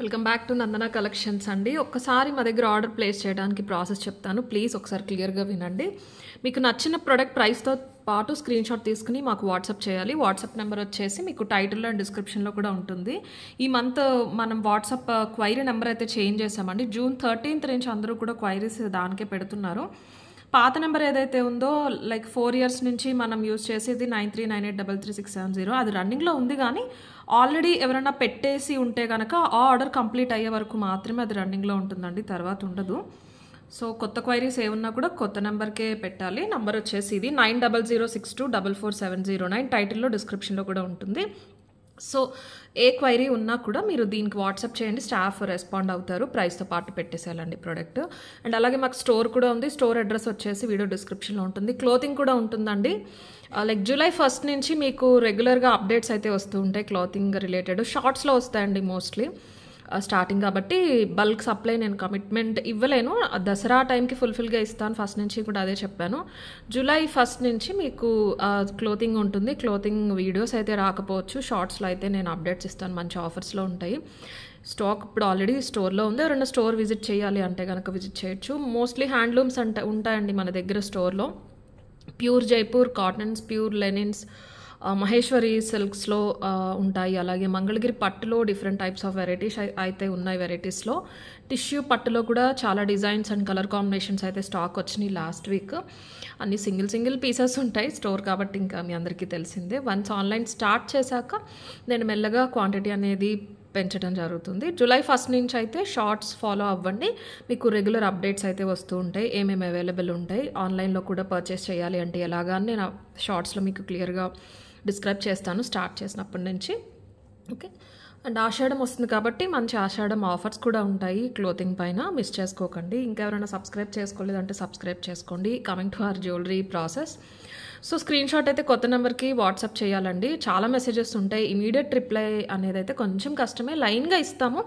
welcome back to Nandana Collections అండి ఒక్కసారి మా దగ్గర ఆర్డర్ ప్లేస్ చేయడానికి ప్రాసెస్ చెప్తాను ప్లీజ్ ఒకసారి క్లియర్గా వినండి మీకు నచ్చిన ప్రోడక్ట్ ప్రైస్తో పాటు స్క్రీన్ షాట్ తీసుకుని మాకు వాట్సాప్ చేయాలి వాట్సాప్ నెంబర్ వచ్చేసి మీకు టైటిల్లో అండ్ డిస్క్రిప్షన్లో కూడా ఉంటుంది ఈ మంత్ మనం వాట్సాప్ క్వైరీ నెంబర్ అయితే చేంజ్ చేసామండి జూన్ థర్టీన్త్ నుంచి అందరూ కూడా క్వైరీస్ దానికే పెడుతున్నారు పాత నెంబర్ ఏదైతే ఉందో లైక్ ఫోర్ ఇయర్స్ నుంచి మనం యూజ్ చేసేది nine three nine eight double three six seven zero అది రన్నింగ్లో ఉంది కానీ ఆల్రెడీ ఎవరైనా పెట్టేసి ఉంటే కనుక ఆ ఆర్డర్ కంప్లీట్ అయ్యే వరకు మాత్రమే అది రన్నింగ్లో ఉంటుందండి తర్వాత ఉండదు సో కొత్త క్వైరీస్ ఏమున్నా కూడా కొత్త నెంబర్కే పెట్టాలి నెంబర్ వచ్చేసి ఇది nine double zero six two double four seven zero nine టైటిల్లో డిస్క్రిప్షన్లో కూడా ఉంటుంది సో ఏ క్వైరీ ఉన్నా కూడా మీరు దీనికి వాట్సాప్ చేయండి స్టాఫ్ రెస్పాండ్ అవుతారు ప్రైస్తో పాటు పెట్టేసేయాలండి ప్రోడక్ట్ అండ్ అలాగే మాకు స్టోర్ కూడా ఉంది స్టోర్ అడ్రస్ వచ్చేసి వీడియో డిస్క్రిప్షన్లో ఉంటుంది క్లోతింగ్ కూడా ఉంటుందండి లైక్ జూలై ఫస్ట్ నుంచి మీకు రెగ్యులర్గా అప్డేట్స్ అయితే వస్తూ ఉంటాయి క్లాతింగ్ రిలేటెడ్ షార్ట్స్లో వస్తాయండి మోస్ట్లీ స్టార్టింగ్ uh, కాబట్టి బల్క్ సప్లై నేను కమిట్మెంట్ ఇవ్వలేను uh, దసరా టైంకి ఫుల్ఫిల్గా ఇస్తాను ఫస్ట్ నుంచి కూడా అదే చెప్పాను జూలై ఫస్ట్ నుంచి మీకు క్లోతింగ్ uh, ఉంటుంది క్లోతింగ్ వీడియోస్ అయితే రాకపోవచ్చు షార్ట్స్లో అయితే నేను అప్డేట్స్ ఇస్తాను మంచి ఆఫర్స్లో ఉంటాయి స్టాక్ ఇప్పుడు ఆల్రెడీ స్టోర్లో ఉంది ఎవరైనా స్టోర్ విజిట్ చేయాలి అంటే కనుక విజిట్ చేయొచ్చు మోస్ట్లీ హ్యాండ్లూమ్స్ అంటే ఉంటాయండి మన దగ్గర స్టోర్లో pure Jaipur cottons pure linens Maheshwari సిల్క్స్లో ఉంటాయి అలాగే మంగళగిరి పట్టులో డిఫరెంట్ టైప్స్ ఆఫ్ వెరైటీస్ అయితే ఉన్నాయి వెరైటీస్లో టిష్యూ పట్టులో కూడా చాలా డిజైన్స్ అండ్ కలర్ కాంబినేషన్స్ అయితే స్టాక్ వచ్చినాయి లాస్ట్ వీక్ అన్ని సింగిల్ సింగిల్ పీసెస్ ఉంటాయి స్టోర్ కాబట్టి ఇంకా మీ అందరికీ తెలిసిందే వన్స్ ఆన్లైన్ స్టార్ట్ చేశాక నేను మెల్లగా క్వాంటిటీ అనేది పెంచడం జరుగుతుంది జూలై ఫస్ట్ నుంచి అయితే షార్ట్స్ ఫాలో అవ్వండి మీకు రెగ్యులర్ అప్డేట్స్ అయితే వస్తూ ఉంటాయి ఏమేమి అవైలబుల్ ఉంటాయి ఆన్లైన్లో కూడా పర్చేస్ చేయాలి అంటే ఎలాగా అని నేను షార్ట్స్లో మీకు క్లియర్గా డిస్క్రైబ్ చేస్తాను స్టార్ట్ చేసినప్పటి నుంచి ఓకే అండ్ ఆషాఢం వస్తుంది కాబట్టి మంచి ఆషాఢం ఆఫర్స్ కూడా ఉంటాయి క్లోతింగ్ పైన మిస్ చేసుకోకండి ఇంకా ఎవరైనా సబ్స్క్రైబ్ చేసుకోలేదంటే సబ్స్క్రైబ్ చేసుకోండి coming to our jewellery process so screenshot అయితే కొత్త నెంబర్కి వాట్సాప్ చేయాలండి చాలా మెసేజెస్ ఉంటాయి ఇమీడియట్ రిప్లై అనేది అయితే కొంచెం కష్టమే లైన్గా ఇస్తాము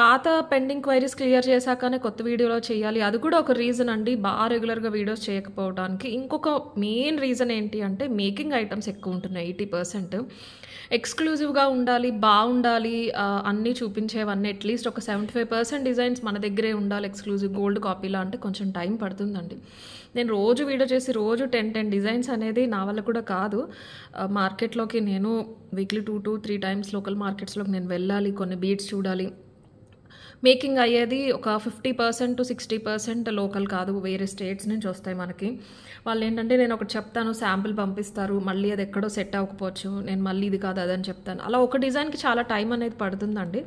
పాత పెండింగ్ క్వైరీస్ క్లియర్ చేశాకనే కొత్త వీడియోలో చేయాలి అది కూడా ఒక రీజన్ అండి బాగా రెగ్యులర్గా వీడియోస్ చేయకపోవడానికి ఇంకొక మెయిన్ రీజన్ ఏంటి అంటే మేకింగ్ ఐటమ్స్ ఎక్కువ ఉంటున్నాయి ఎయిటీ పర్సెంట్ ఎక్స్క్లూజివ్గా ఉండాలి బాగుండాలి అన్నీ చూపించేవన్నీ అట్లీస్ట్ ఒక సెవెంటీ ఫైవ్ పర్సెంట్ డిజైన్స్ మన దగ్గరే ఉండాలి ఎక్స్క్లూజివ్ గోల్డ్ కాపీలా అంటే కొంచెం టైం పడుతుందండి నేను రోజు వీడియో చేసి రోజు టెన్ టెన్ డిజైన్స్ అనేది నా వల్ల కూడా కాదు మార్కెట్లోకి నేను weekly two two three times local మార్కెట్స్లోకి నేను వెళ్ళాలి కొన్ని బీట్స్ చూడాలి మేకింగ్ అయ్యేది ఒక fifty percent to sixty percent local కాదు వేరే స్టేట్స్ నుంచి వస్తాయి మనకి వాళ్ళు ఏంటంటే నేను ఒకటి చెప్తాను శాంపిల్ పంపిస్తారు మళ్ళీ అది ఎక్కడో సెట్ అవ్వకపోవచ్చు నేను మళ్ళీ ఇది కాదు అదని చెప్తాను అలా ఒక డిజైన్కి చాలా టైం అనేది పడుతుందండి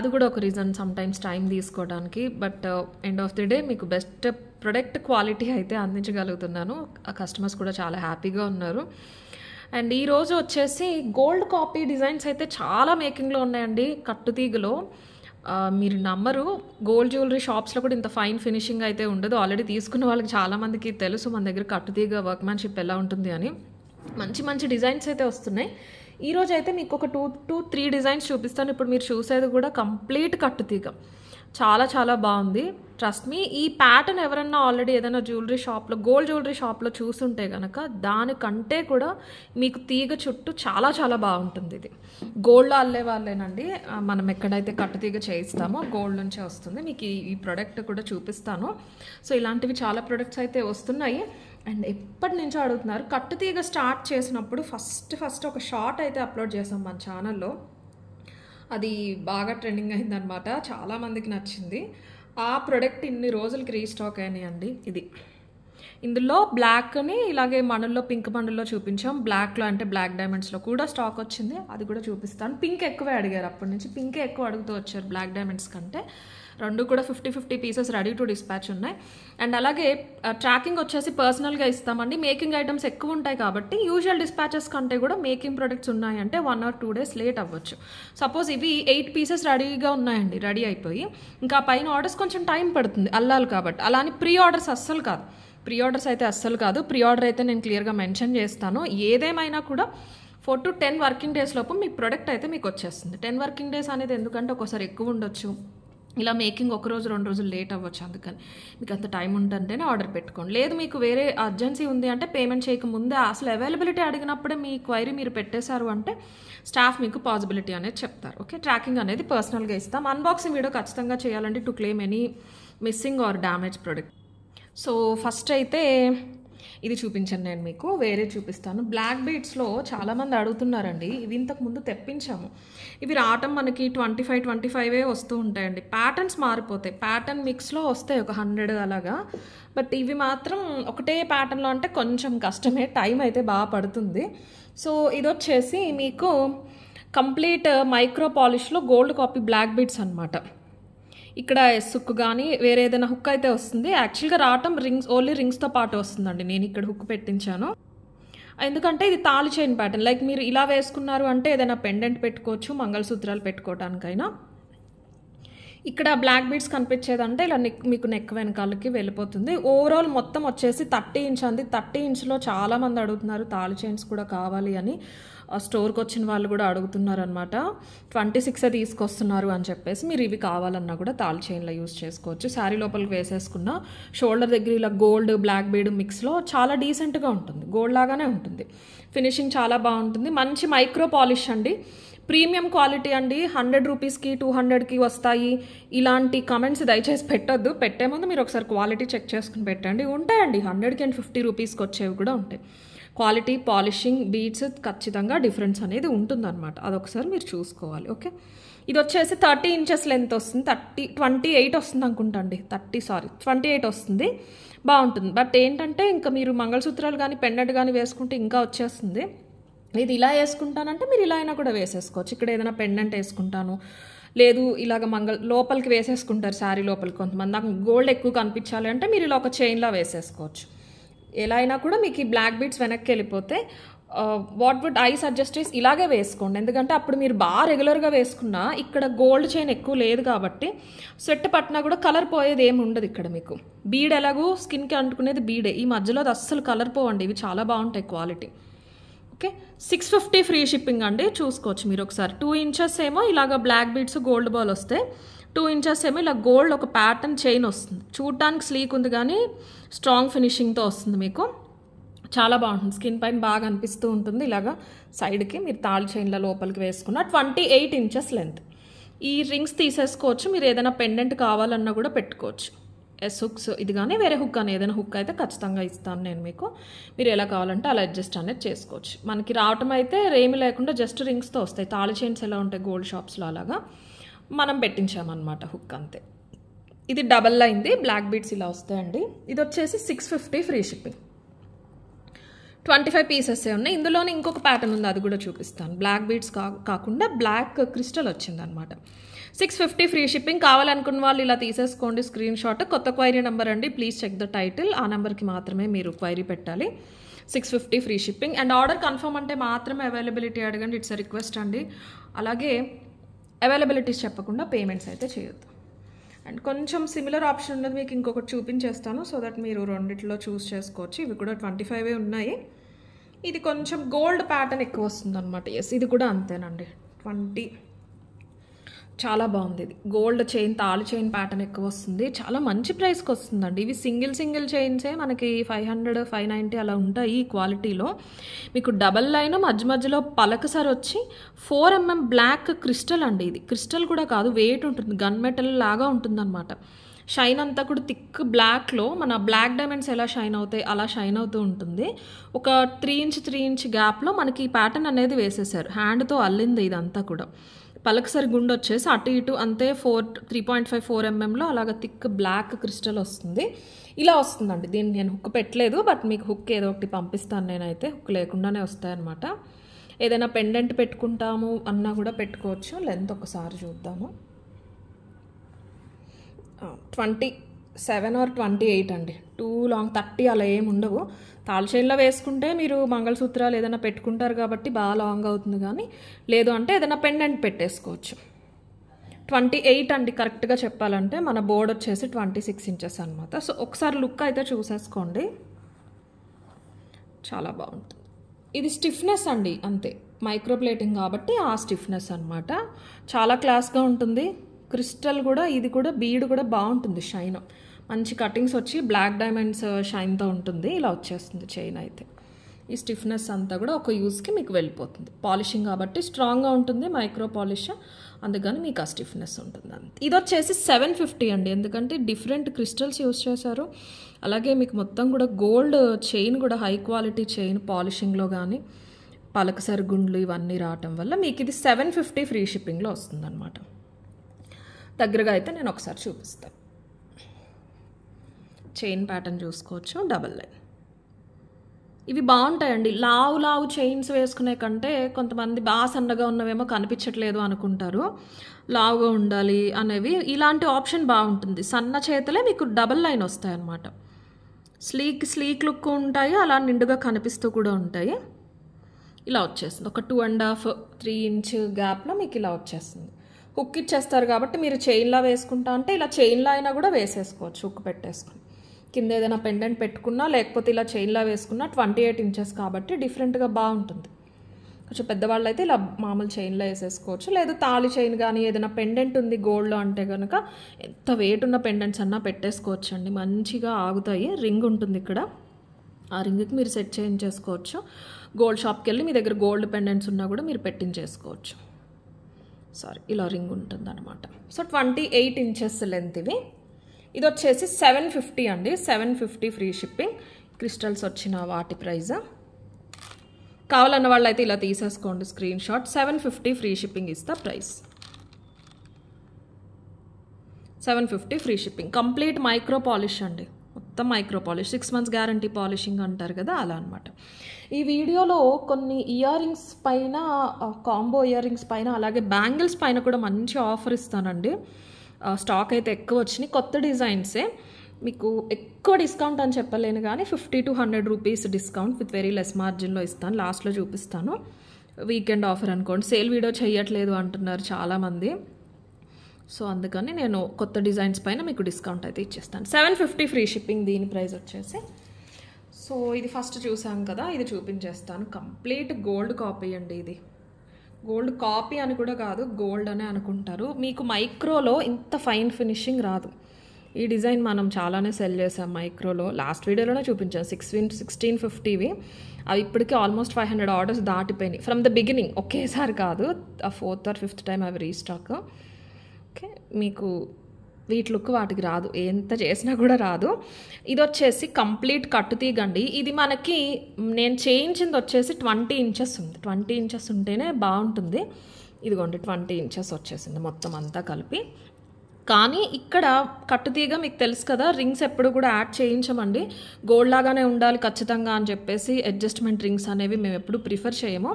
అది కూడా ఒక రీజన్ సమ్టైమ్స్ టైం తీసుకోవడానికి but end of the day మీకు బెస్ట్ ప్రొడక్ట్ క్వాలిటీ అయితే అందించగలుగుతున్నాను కస్టమర్స్ కూడా చాలా హ్యాపీగా ఉన్నారు అండ్ ఈరోజు వచ్చేసి గోల్డ్ కాపీ డిజైన్స్ అయితే చాలా మేకింగ్లో ఉన్నాయండి కట్టుతీగలో మీరు నమ్మరు గోల్డ్ జ్యువెలరీ షాప్స్లో కూడా ఇంత ఫైన్ ఫినిషింగ్ అయితే ఉండదు ఆల్రెడీ తీసుకున్న వాళ్ళకి చాలామందికి తెలుసు మన దగ్గర కట్టుతీగ వర్క్మ్యాన్షిప్ ఎలా ఉంటుంది అని మంచి మంచి డిజైన్స్ అయితే వస్తున్నాయి ఈరోజు అయితే మీకు ఒక టూ టూ త్రీ డిజైన్స్ చూపిస్తాను ఇప్పుడు మీరు చూసేది కూడా కంప్లీట్ కట్టుతీగ చాలా చాలా బాగుంది ట్రస్ట్ మీ ఈ ప్యాటర్న్ ఎవరన్నా ఆల్రెడీ ఏదైనా జ్యువెలరీ షాప్లో గోల్డ్ జ్యువెలరీ షాప్లో చూసుంటే కనుక దానికంటే కూడా మీకు తీగ చుట్టూ చాలా చాలా బాగుంటుంది ఇది గోల్డ్లో అల్లే వాళ్ళేనండి మనం ఎక్కడైతే కట్టు తీగ చేయిస్తామో గోల్డ్ నుంచే వస్తుంది మీకు ఈ ప్రోడక్ట్ కూడా చూపిస్తాను సో ఇలాంటివి చాలా ప్రొడక్ట్స్ అయితే వస్తున్నాయి అండ్ ఎప్పటి నుంచో అడుగుతున్నారు కట్టు తీగ స్టార్ట్ చేసినప్పుడు ఫస్ట్ ఫస్ట్ ఒక షార్ట్ అయితే అప్లోడ్ చేసాం మన ఛానల్లో అది బాగా ట్రెండింగ్ అయిందనమాట చాలామందికి నచ్చింది ఆ ప్రొడక్ట్ ఇన్ని రోజులకి రీస్టాక్ అయినాయి అండి ఇది ఇందులో బ్లాక్ని ఇలాగే మణుల్లో పింక్ మణుల్లో చూపించాం బ్లాక్లో అంటే బ్లాక్ డైమండ్స్లో కూడా స్టాక్ వచ్చింది అది కూడా చూపిస్తాను పింక్ ఎక్కువే అడిగారు అప్పటి నుంచి పింక్ ఎక్కువ అడుగుతూ వచ్చారు బ్లాక్ డైమండ్స్ కంటే రెండు కూడా fifty fifty pieces ready to dispatch ఉన్నాయి అండ్ అలాగే ట్రాకింగ్ uh, వచ్చేసి పర్సనల్గా ఇస్తామండి మేకింగ్ ఐటమ్స్ ఎక్కువ ఉంటాయి కాబట్టి యూజువల్ డిస్పాచెస్ కంటే కూడా మేకింగ్ ప్రొడక్ట్స్ ఉన్నాయంటే one or two days late అవ్వచ్చు సపోజ్ ఇవి ఎయిట్ పీసెస్ రెడీగా ఉన్నాయండి రెడీ అయిపోయి ఇంకా పైన ఆర్డర్స్ కొంచెం టైం పడుతుంది అల్లాలి కాబట్టి అలానే ప్రీ ఆర్డర్స్ అస్సలు కాదు ప్రీ ఆర్డర్స్ అయితే అస్సలు కాదు ప్రీ ఆర్డర్ అయితే నేను క్లియర్గా మెన్షన్ చేస్తాను ఏదేమైనా కూడా four to ten working days లోపు మీ ప్రొడక్ట్ అయితే మీకు వచ్చేస్తుంది టెన్ వర్కింగ్ డేస్ అనేది ఎందుకంటే ఒకసారి ఎక్కువ ఉండొచ్చు ఇలా మేకింగ్ ఒక రోజు రెండు రోజులు లేట్ అవ్వచ్చు అందుకని మీకు అంత టైం ఉంటుందంటేనే ఆర్డర్ పెట్టుకోండి లేదు మీకు వేరే అర్జెన్సీ ఉంది అంటే పేమెంట్ చేయకముందే అసలు అవైలబిలిటీ అడిగినప్పుడే మీ క్వైరీ మీరు పెట్టేశారు అంటే స్టాఫ్ మీకు పాసిబిలిటీ అనేది చెప్తారు ఓకే ట్రాకింగ్ అనేది పర్సనల్గా ఇస్తాం అన్బాక్సింగ్ వీడియో ఖచ్చితంగా చేయాలండి to claim any missing or damage product so first అయితే ఇది చూపించాను నేను మీకు వేరే చూపిస్తాను బ్లాక్ బీట్స్లో చాలామంది అడుగుతున్నారండి ఇవి ఇంతకుముందు తెప్పించాము ఇవి రావటం మనకి ట్వంటీ ఫైవ్ ట్వంటీ ఫైవే వస్తూ ఉంటాయండి ప్యాటర్న్స్ మారిపోతాయి ప్యాటర్న్ మిక్స్లో వస్తాయి ఒక హండ్రెడ్ అలాగా బట్ ఇవి మాత్రం ఒకటే ప్యాటర్న్లో అంటే కొంచెం కష్టమే టైం అయితే బాగా పడుతుంది సో ఇది వచ్చేసి మీకు కంప్లీట్ మైక్రో పాలిష్లో గోల్డ్ కాపీ బ్లాక్ బీట్స్ అనమాట ఇక్కడ ఎస్ కానీ వేరే ఏదైనా హుక్ అయితే వస్తుంది యాక్చువల్గా రావటం రింగ్స్ ఓన్లీ రింగ్స్తో పాటు వస్తుందండి నేను ఇక్కడ హుక్ పెట్టించాను ఎందుకంటే ఇది తాళి చైన్ ప్యాటర్న్ లైక్ మీరు ఇలా వేసుకున్నారు అంటే ఏదైనా పెండెంట్ పెట్టుకోవచ్చు మంగళసూత్రాలు పెట్టుకోవటానికైనా ఇక్కడ బ్లాక్ బీడ్స్ కనిపించేదంటే ఇలా నెక్ మీకు నెక్ వెనకాలకి వెళ్ళిపోతుంది ఓవరాల్ మొత్తం వచ్చేసి థర్టీ ఇంచ్ అంది థర్టీ ఇంచ్లో చాలామంది అడుగుతున్నారు తాళి చైన్స్ కూడా కావాలి అని స్టోర్కి వచ్చిన వాళ్ళు కూడా అడుగుతున్నారు అనమాట ట్వంటీ సిక్స్ తీసుకొస్తున్నారు అని చెప్పేసి మీరు ఇవి కావాలన్నా కూడా తాల్ చైన్లో యూస్ చేసుకోవచ్చు శారీ లోపలికి వేసేసుకున్న షోల్డర్ దగ్గర ఇలా గోల్డ్ బ్లాక్ బీడ్ మిక్స్లో చాలా డీసెంట్గా ఉంటుంది గోల్డ్ లాగానే ఉంటుంది ఫినిషింగ్ చాలా బాగుంటుంది మంచి మైక్రో పాలిష్ అండి ప్రీమియం క్వాలిటీ అండి హండ్రెడ్ రూపీస్కి టూ హండ్రెడ్కి వస్తాయి ఇలాంటి కమెంట్స్ దయచేసి పెట్టద్దు పెట్టే ముందు మీరు ఒకసారి క్వాలిటీ చెక్ చేసుకుని పెట్టండి ఉంటాయండి హండ్రెడ్కి అండ్ ఫిఫ్టీ రూపీస్కి వచ్చేవి కూడా ఉంటాయి క్వాలిటీ పాలిషింగ్ బీడ్స్ ఖచ్చితంగా డిఫరెన్స్ అనేది ఉంటుందన్నమాట అదొకసారి మీరు చూసుకోవాలి ఓకే ఇది వచ్చేసి థర్టీ ఇంచెస్ లెంత్ వస్తుంది థర్టీ ట్వంటీ ఎయిట్ వస్తుంది అనుకుంటండి థర్టీ సారీ ట్వంటీ ఎయిట్ వస్తుంది బాగుంటుంది బట్ ఏంటంటే ఇంకా మీరు మంగళసూత్రాలు కానీ పెండెంట్ కానీ వేసుకుంటే ఇంకా వచ్చేస్తుంది ఇది ఇలా వేసుకుంటానంటే మీరు ఇలా అయినా కూడా వేసేసుకోవచ్చు ఇక్కడ ఏదైనా పెండెంట్ వేసుకుంటాను లేదు ఇలాగ మంగళ లోపలికి వేసేసుకుంటారు శారీ లోపలికి కొంతమంది నాకు గోల్డ్ ఎక్కువ కనిపించాలి అంటే మీరు ఇలా ఒక చైన్లా వేసేసుకోవచ్చు ఎలా అయినా కూడా మీకు ఈ బ్లాక్ బీడ్స్ వెనక్కి వెళ్ళిపోతే what would I suggest is ఇలాగే వేసుకోండి ఎందుకంటే అప్పుడు మీరు బాగా రెగ్యులర్గా వేసుకున్నా ఇక్కడ గోల్డ్ చైన్ ఎక్కువ లేదు కాబట్టి స్వెట్ పట్టినా కూడా కలర్ పోయేది ఏమి ఉండదు ఇక్కడ మీకు బీడ్ ఎలాగూ స్కిన్కి అంటుకునేది బీడే ఈ మధ్యలో అది అస్సలు కలర్ పోవండి ఇవి చాలా బాగుంటాయి quality okay six fifty free shipping అండి చూసుకోవచ్చు మీరు ఒకసారి టూ ఇంచెస్ ఏమో ఇలాగ బ్లాక్ బీడ్స్ గోల్డ్ బాల్ వస్తే టూ ఇంచెస్ ఏమో ఇలా గోల్డ్ ఒక ప్యాటర్న్ చైన్ వస్తుంది చూడటానికి స్లీక్ ఉంది కానీ స్ట్రాంగ్ ఫినిషింగ్తో వస్తుంది మీకు చాలా బాగుంటుంది స్కిన్ పైన బాగా అనిపిస్తూ ఉంటుంది ఇలాగా సైడ్కి మీరు తాళి చైన్ల లోపలికి వేసుకున్న ట్వంటీ ఎయిట్ ఇంచెస్ లెంత్ ఈ రింగ్స్ తీసేసుకోవచ్చు మీరు ఏదైనా పెండెంట్ కావాలన్నా కూడా పెట్టుకోవచ్చు ఎస్ హుక్స్ ఇది కానీ వేరే హుక్ కానీ ఏదైనా హుక్ అయితే ఖచ్చితంగా ఇస్తాను నేను మీకు మీరు ఎలా కావాలంటే అలా అడ్జస్ట్ అనేది చేసుకోవచ్చు మనకి రావటం అయితే రేమి లేకుండా జస్ట్ రింగ్స్తో వస్తాయి తాళి చైన్స్ ఎలా ఉంటాయి గోల్డ్ షాప్స్లో అలాగా మనం పెట్టించామన్నమాట హుక్ అంతే ఇది డబల్ అయింది బ్లాక్ బీట్స్ ఇలా వస్తాయండి ఇది వచ్చేసి six fifty free shipping twenty five pieces ఉన్నాయి ఇందులోనే ఇంకొక ప్యాటర్న్ ఉంది అది కూడా చూపిస్తాను బ్లాక్ బీట్స్ కాకుండా బ్లాక్ క్రిస్టల్ వచ్చిందనమాట సిక్స్ ఫిఫ్టీ ఫ్రీ షిప్పింగ్ కావాలనుకున్న వాళ్ళు ఇలా తీసేసుకోండి స్క్రీన్ షాట్ కొత్త క్వైరీ నెంబర్ అండి ప్లీజ్ చెక్ ద టైటిల్ ఆ నెంబర్కి మాత్రమే మీరు క్వైరీ పెట్టాలి six fifty free shipping and order confirm అంటే మాత్రమే అవైలబిలిటీ అడగండి ఇట్స్ రిక్వెస్ట్ అండి అలాగే అవైలబిలిటీస్ చెప్పకుండా పేమెంట్స్ అయితే చేయొద్దు అండ్ కొంచెం సిమిలర్ ఆప్షన్ ఉన్నది మీకు ఇంకొకటి చూపించేస్తాను సో దట్ మీరు రెండిట్లో చూస్ చేసుకోవచ్చు ఇవి కూడా ట్వంటీ ఫైవే ఉన్నాయి ఇది కొంచెం గోల్డ్ ప్యాటర్న్ ఎక్కువ వస్తుంది అనమాట ఎస్ ఇది కూడా అంతేనండి ట్వంటీ చాలా బాగుంది ఇది గోల్డ్ చైన్ తాళి చైన్ ప్యాటర్న్ ఎక్కువ వస్తుంది చాలా మంచి ప్రైస్కి వస్తుందండి ఇవి సింగిల్ సింగిల్ చైన్సే మనకి ఫైవ్ హండ్రెడ్ ఫైవ్ నైంటీ అలా ఉంటాయి ఈ క్వాలిటీలో మీకు డబల్ లైన్ మధ్య మధ్యలో పలక పలకసారి వచ్చి ఫోర్ ఎంఎం బ్లాక్ క్రిస్టల్ అండి ఇది క్రిస్టల్ కూడా కాదు వెయిట్ ఉంటుంది గన్ మెటల్ లాగా ఉంటుందన్నమాట షైన్ అంతా కూడా థిక్ బ్లాక్లో మన బ్లాక్ డైమండ్స్ ఎలా షైన్ అవుతాయి అలా షైన్ అవుతూ ఉంటుంది ఒక త్రీ ఇంచ్ త్రీ ఇంచ్ గ్యాప్లో మనకి ఈ ప్యాటర్న్ అనేది వేసేసారు హ్యాండ్తో అల్లింది ఇదంతా కూడా పలకసరి గుండు వచ్చేసి అటు ఇటు అంతే four three point five four ఎంఎంలో అలాగ థిక్ బ్లాక్ క్రిస్టల్ వస్తుంది ఇలా వస్తుందండి దీన్ని నేను హుక్ పెట్టలేదు బట్ మీకు హుక్ ఏదో ఒకటి పంపిస్తాను నేనైతే హుక్ లేకుండానే వస్తాయన్నమాట ఏదైనా పెండెంట్ పెట్టుకుంటాము అన్నా కూడా పెట్టుకోవచ్చు లెంత్ ఒకసారి చూద్దాము twenty seven or twenty eight అండి టూ లాంగ్ థర్టీ అలా ఏమి ఉండవు తాళి చైన్లో వేసుకుంటే మీరు మంగళసూత్రాలు ఏదైనా పెట్టుకుంటారు కాబట్టి బాగా లాంగ్ అవుతుంది కానీ లేదు అంటే ఏదైనా పెండెంట్ పెట్టేసుకోవచ్చు ట్వంటీ ఎయిట్ అండి కరెక్ట్గా చెప్పాలంటే మన బోర్డ్ వచ్చేసి ట్వంటీ సిక్స్ ఇంచెస్ అనమాట సో ఒకసారి లుక్ అయితే చూసేసుకోండి చాలా బాగుంటుంది ఇది స్టిఫ్నెస్ అండి అంతే మైక్రోప్లేటింగ్ కాబట్టి ఆ స్టిఫ్నెస్ అనమాట చాలా క్లాస్గా ఉంటుంది క్రిస్టల్ కూడా ఇది కూడా బీడ్ కూడా బాగుంటుంది షైన్ మంచి కటింగ్స్ వచ్చి బ్లాక్ డైమండ్స్ షైన్తో uh, ఉంటుంది ఇలా వచ్చేస్తుంది చైన్ అయితే ఈ స్టిఫ్నెస్ అంతా కూడా ఒక యూస్కి మీకు వెళ్ళిపోతుంది పాలిషింగ్ కాబట్టి స్ట్రాంగ్గా ఉంటుంది మైక్రో పాలిష్ అందుకని మీకు ఆ స్టిఫ్నెస్ ఉంటుంది అంత ఇది వచ్చేసి సెవెన్ ఫిఫ్టీ అండి ఎందుకంటే డిఫరెంట్ క్రిస్టల్స్ యూస్ చేశారు అలాగే మీకు మొత్తం కూడా గోల్డ్ చైన్ కూడా హై క్వాలిటీ చైన్ పాలిషింగ్లో కానీ పలక సరుగుండ్లు ఇవన్నీ రావటం వల్ల మీకు ఇది సెవెన్ ఫిఫ్టీ ఫ్రీ షిప్పింగ్లో వస్తుందన్నమాట దగ్గరగా అయితే నేను ఒకసారి చూపిస్తాను చైన్ ప్యాటర్న్ చూసుకోవచ్చు డబల్ లైన్ ఇవి బాగుంటాయండి లావు లావు చైన్స్ వేసుకునే కంటే కొంతమంది బాగా సన్నగా ఉన్నవేమో కనిపించట్లేదు అనుకుంటారు లావుగా ఉండాలి అనేవి ఇలాంటి ఆప్షన్ బాగుంటుంది సన్న చేతలే మీకు డబల్ లైన్ వస్తాయి అన్నమాట స్లీక్ స్లీక్ లుక్ ఉంటాయి అలా నిండుగా కనిపిస్తూ కూడా ఉంటాయి ఇలా వచ్చేస్తుంది ఒక two and half three inch గ్యాప్లో మీకు ఇలా వచ్చేస్తుంది హుక్ ఇచ్చేస్తారు కాబట్టి మీరు చైన్లా వేసుకుంటా అంటే ఇలా చైన్లా అయినా కూడా వేసేసుకోవచ్చు హుక్ పెట్టేసుకుని కింద ఏదైనా పెండెంట్ పెట్టుకున్నా లేకపోతే ఇలా చైన్లా వేసుకున్నా ట్వంటీ ఎయిట్ ఇంచెస్ కాబట్టి డిఫరెంట్గా బాగుంటుంది కొంచెం పెద్దవాళ్ళు అయితే ఇలా మామూలు చైన్లో వేసేసుకోవచ్చు లేదు తాళి చైన్ కానీ ఏదైనా పెండెంట్ ఉంది గోల్డ్లో అంటే కనుక ఎంత వెయిట్ ఉన్న పెండెంట్స్ అన్నా పెట్టేసుకోవచ్చు అండి మంచిగా ఆగుతాయి రింగ్ ఉంటుంది ఇక్కడ ఆ రింగ్కి మీరు సెట్ చేయించేసుకోవచ్చు గోల్డ్ షాప్కి వెళ్ళి మీ దగ్గర గోల్డ్ పెండెంట్స్ ఉన్నా కూడా మీరు పెట్టించేసుకోవచ్చు సారీ ఇలా రింగ్ ఉంటుంది అనమాట so twenty eight inches length ఇవి ఇది వచ్చేసి సెవెన్ ఫిఫ్టీ అండి seven fifty free shipping crystals వచ్చిన వాటి ప్రైజ్ కావాలన్న వాళ్ళు అయితే ఇలా తీసేసుకోండి screen screenshot seven fifty free shipping ఇస్తా price seven fifty free shipping complete micro polish అండి మొత్తం micro polish six months guarantee polishing అంటారు కదా అలా అనమాట ఈ వీడియోలో కొన్ని ఇయర్ రింగ్స్ పైన కాంబో ఇయర్ రింగ్స్ పైన అలాగే బ్యాంగిల్స్ పైన కూడా మంచి ఆఫర్ ఇస్తానండి స్టాక్ అయితే ఎక్కువ వచ్చినాయి కొత్త డిజైన్సే మీకు ఎక్కువ డిస్కౌంట్ అని చెప్పలేను కానీ fifty to hundred rupees discount with very less మార్జిన్లో ఇస్తాను లాస్ట్లో చూపిస్తాను వీకెండ్ ఆఫర్ అనుకోండి సేల్ వీడియో చేయట్లేదు అంటున్నారు చాలామంది సో అందుకని నేను కొత్త డిజైన్స్ పైన మీకు డిస్కౌంట్ అయితే ఇచ్చేస్తాను సెవెన్ ఫిఫ్టీ ఫ్రీ షిప్పింగ్ దీని ప్రైస్ వచ్చేసి సో ఇది ఫస్ట్ చూసాం కదా ఇది చూపించేస్తాను కంప్లీట్ గోల్డ్ కాపీ అండి ఇది గోల్డ్ కాపీ అని కూడా కాదు గోల్డ్ అనే అనుకుంటారు మీకు మైక్రోలో ఇంత ఫైన్ ఫినిషింగ్ రాదు ఈ డిజైన్ మనం చాలానే సెల్ చేసాం మైక్రోలో లాస్ట్ వీడియోలోనే చూపించాం సిక్స్టీన్ సిక్స్టీన్ ఫిఫ్టీవి అవి ఇప్పటికీ ఆల్మోస్ట్ ఫైవ్ హండ్రెడ్ ఆర్డర్స్ దాటిపోయినాయి ఫ్రమ్ ద బిగినింగ్ ఒకేసారి కాదు ఫోర్త్ ఆర్ ఫిఫ్త్ టైం అవి రీస్టాక్ ఓకే మీకు వీటి లుక్ వాటికి రాదు ఎంత చేసినా కూడా రాదు ఇది వచ్చేసి కంప్లీట్ కట్టు తీగండి ఇది మనకి నేను చేయించింది వచ్చేసి ట్వంటీ ఇంచెస్ ఉంది ట్వంటీ ఇంచెస్ ఉంటేనే బాగుంటుంది ఇదిగోండి ట్వంటీ ఇంచెస్ వచ్చేసింది మొత్తం అంతా కలిపి కానీ ఇక్కడ కట్టుతీగ మీకు తెలుసు కదా రింగ్స్ ఎప్పుడు కూడా యాడ్ చేయించమండి గోల్డ్ లాగానే ఉండాలి ఖచ్చితంగా అని చెప్పేసి అడ్జస్ట్మెంట్ రింగ్స్ అనేవి మేము ఎప్పుడు ప్రిఫర్ చేయము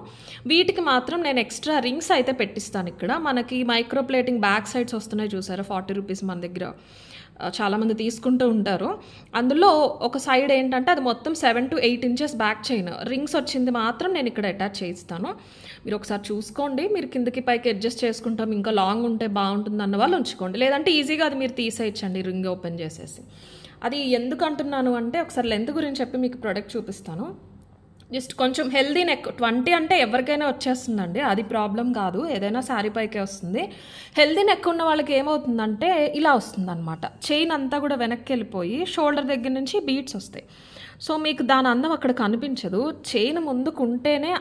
వీటికి మాత్రం నేను ఎక్స్ట్రా రింగ్స్ అయితే పెట్టిస్తాను ఇక్కడ మనకి మైక్రోప్లేటింగ్ బ్యాక్ సైడ్స్ వస్తున్నాయి చూసారా ఫార్టీ రూపీస్ మన దగ్గర చాలామంది తీసుకుంటూ ఉంటారు అందులో ఒక సైడ్ ఏంటంటే అది మొత్తం seven to eight inches back chain rings వచ్చింది మాత్రం నేను ఇక్కడ అటాచ్ చేయిస్తాను మీరు ఒకసారి చూసుకోండి మీరు కిందకి పైకి అడ్జస్ట్ చేసుకుంటాం ఇంకా లాంగ్ ఉంటే బాగుంటుంది అన్న వాళ్ళు ఉంచుకోండి లేదంటే ఈజీగా అది మీరు తీసేయచ్చండి రింగ్ ఓపెన్ చేసేసి అది ఎందుకు అంటున్నాను అంటే ఒకసారి లెంత్ గురించి చెప్పి మీకు ప్రోడక్ట్ చూపిస్తాను జస్ట్ కొంచెం హెల్దీ నెక్ ట్వంటీ అంటే ఎవరికైనా వచ్చేస్తుందండి అది ప్రాబ్లం కాదు ఏదైనా శారీ పైకే వస్తుంది హెల్దీ నెక్ ఉన్న వాళ్ళకి ఏమవుతుందంటే ఇలా వస్తుంది అనమాట చైన్ అంతా కూడా వెనక్కి వెళ్ళిపోయి షోల్డర్ దగ్గర నుంచి బీట్స్ వస్తాయి సో మీకు దాని అందం అక్కడ కనిపించదు చైన్ ముందుకు ఉంటేనే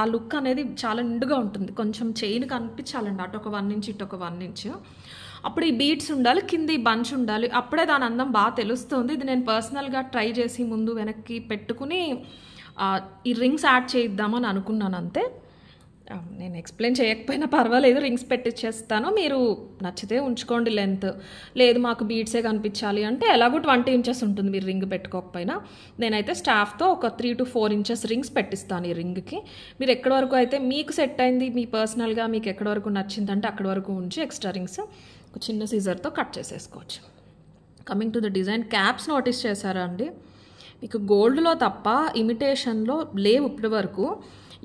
ఆ లుక్ అనేది చాలా నిండుగా ఉంటుంది కొంచెం చైన్ కనిపించాలండి అటు ఒక వన్ ఇంచ్ ఇటు ఒక వన్ ఇంచ్ అప్పుడు ఈ బీట్స్ ఉండాలి కింద ఈ బంచ్ ఉండాలి అప్పుడే దాని అందం బాగా తెలుస్తుంది ఇది నేను పర్సనల్గా ట్రై చేసి ముందు వెనక్కి పెట్టుకుని ఈ రింగ్స్ యాడ్ చేయిద్దామని అనుకున్నాను అంతే నేను ఎక్స్ప్లెయిన్ చేయకపోయినా పర్వాలేదు రింగ్స్ పెట్టిచ్చేస్తాను మీరు నచ్చితే ఉంచుకోండి లెంత్ లేదు మాకు బీడ్సే కనిపించాలి అంటే ఎలాగో ట్వంటీ ఇంచెస్ ఉంటుంది మీరు రింగ్ పెట్టుకోకపోయినా నేనైతే స్టాఫ్తో ఒక three to four inches rings పెట్టిస్తాను ఈ రింగ్కి మీరు ఎక్కడి వరకు అయితే మీకు సెట్ అయింది మీ పర్సనల్గా మీకు ఎక్కడి వరకు నచ్చిందంటే అక్కడి వరకు ఉంచి ఎక్స్ట్రా రింగ్స్ ఒక చిన్న సీజర్తో కట్ చేసేసుకోవచ్చు coming to the design caps notice చేశారా అండి ఇక గోల్డ్లో తప్ప ఇమిటేషన్లో లేవు ఇప్పటి వరకు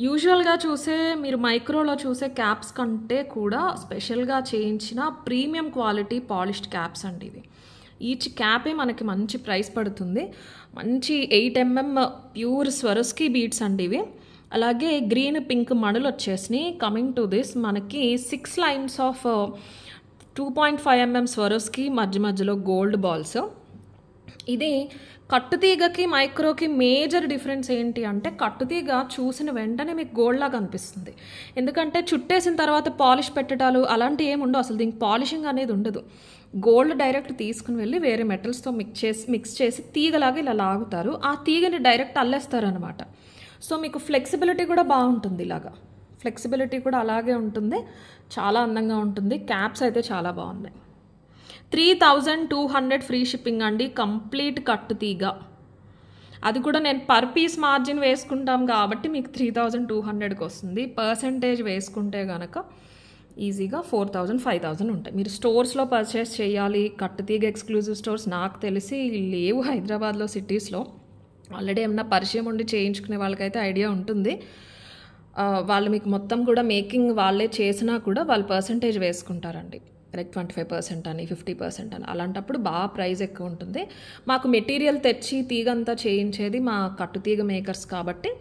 యూజువల్గా చూసే మీరు మైక్రోలో చూసే క్యాప్స్ కంటే కూడా స్పెషల్గా చేయించిన ప్రీమియం క్వాలిటీ పాలిష్డ్ క్యాప్స్ అండి ఇవి ఈచ్ క్యాపే మనకి మంచి ప్రైస్ పడుతుంది మంచి eight MM pure Swarovski beads అండి ఇవి అలాగే గ్రీన్ పింక్ మణులు వచ్చేసినాయి కమింగ్ టు దిస్ మనకి six lines of two point five MM Swarovski మధ్య మధ్యలో గోల్డ్ బాల్స్ ఇది కట్టుతీగకి మైక్రోకి మేజర్ డిఫరెన్స్ ఏంటి అంటే కట్టుతీగ చూసిన వెంటనే మీకు గోల్డ్లాగా అనిపిస్తుంది ఎందుకంటే చుట్టేసిన తర్వాత పాలిష్ పెట్టడాలు అలాంటివి ఏమి ఉండవు అసలు దీనికి పాలిషింగ్ అనేది ఉండదు గోల్డ్ డైరెక్ట్ తీసుకుని వెళ్ళి వేరే మెటల్స్తో మిక్స్ చేసి మిక్స్ చేసి తీగలాగా ఇలా లాగుతారు ఆ తీగని డైరెక్ట్ అల్లేస్తారు అనమాట సో మీకు ఫ్లెక్సిబిలిటీ కూడా బాగుంటుంది ఇలాగా ఫ్లెక్సిబిలిటీ కూడా అలాగే ఉంటుంది చాలా అందంగా ఉంటుంది క్యాప్స్ అయితే చాలా బాగున్నాయి three thousand two hundred free shipping అండి కంప్లీట్ కట్టు తీగ అది కూడా నేను పర్ పీస్ మార్జిన్ వేసుకుంటాం కాబట్టి మీకు త్రీ థౌజండ్ టూ హండ్రెడ్కి వస్తుంది పర్సంటేజ్ వేసుకుంటే కనుక ఈజీగా ఫోర్ థౌజండ్ ఫైవ్ థౌజండ్ ఉంటాయి మీరు స్టోర్స్లో పర్చేస్ చేయాలి కట్టు తీగ ఎక్స్క్లూజివ్ స్టోర్స్ నాకు తెలిసి లేవు హైదరాబాద్లో సిటీస్లో ఆల్రెడీ ఏమన్నా పరిచయం ఉండి చేయించుకునే వాళ్ళకైతే ఐడియా ఉంటుంది వాళ్ళు మీకు మొత్తం కూడా మేకింగ్ వాళ్ళే చేసినా కూడా వాళ్ళు పర్సంటేజ్ వేసుకుంటారండి లైక్ ట్వంటీ ఫైవ్ పర్సెంట్ అని ఫిఫ్టీ పర్సెంట్ అని అలాంటప్పుడు బాగా ప్రైస్ ఎక్కువ ఉంటుంది మాకు మెటీరియల్ తెచ్చి తీగంతా చేయించేది మా కట్టుతీగ మేకర్స్ కాబట్టి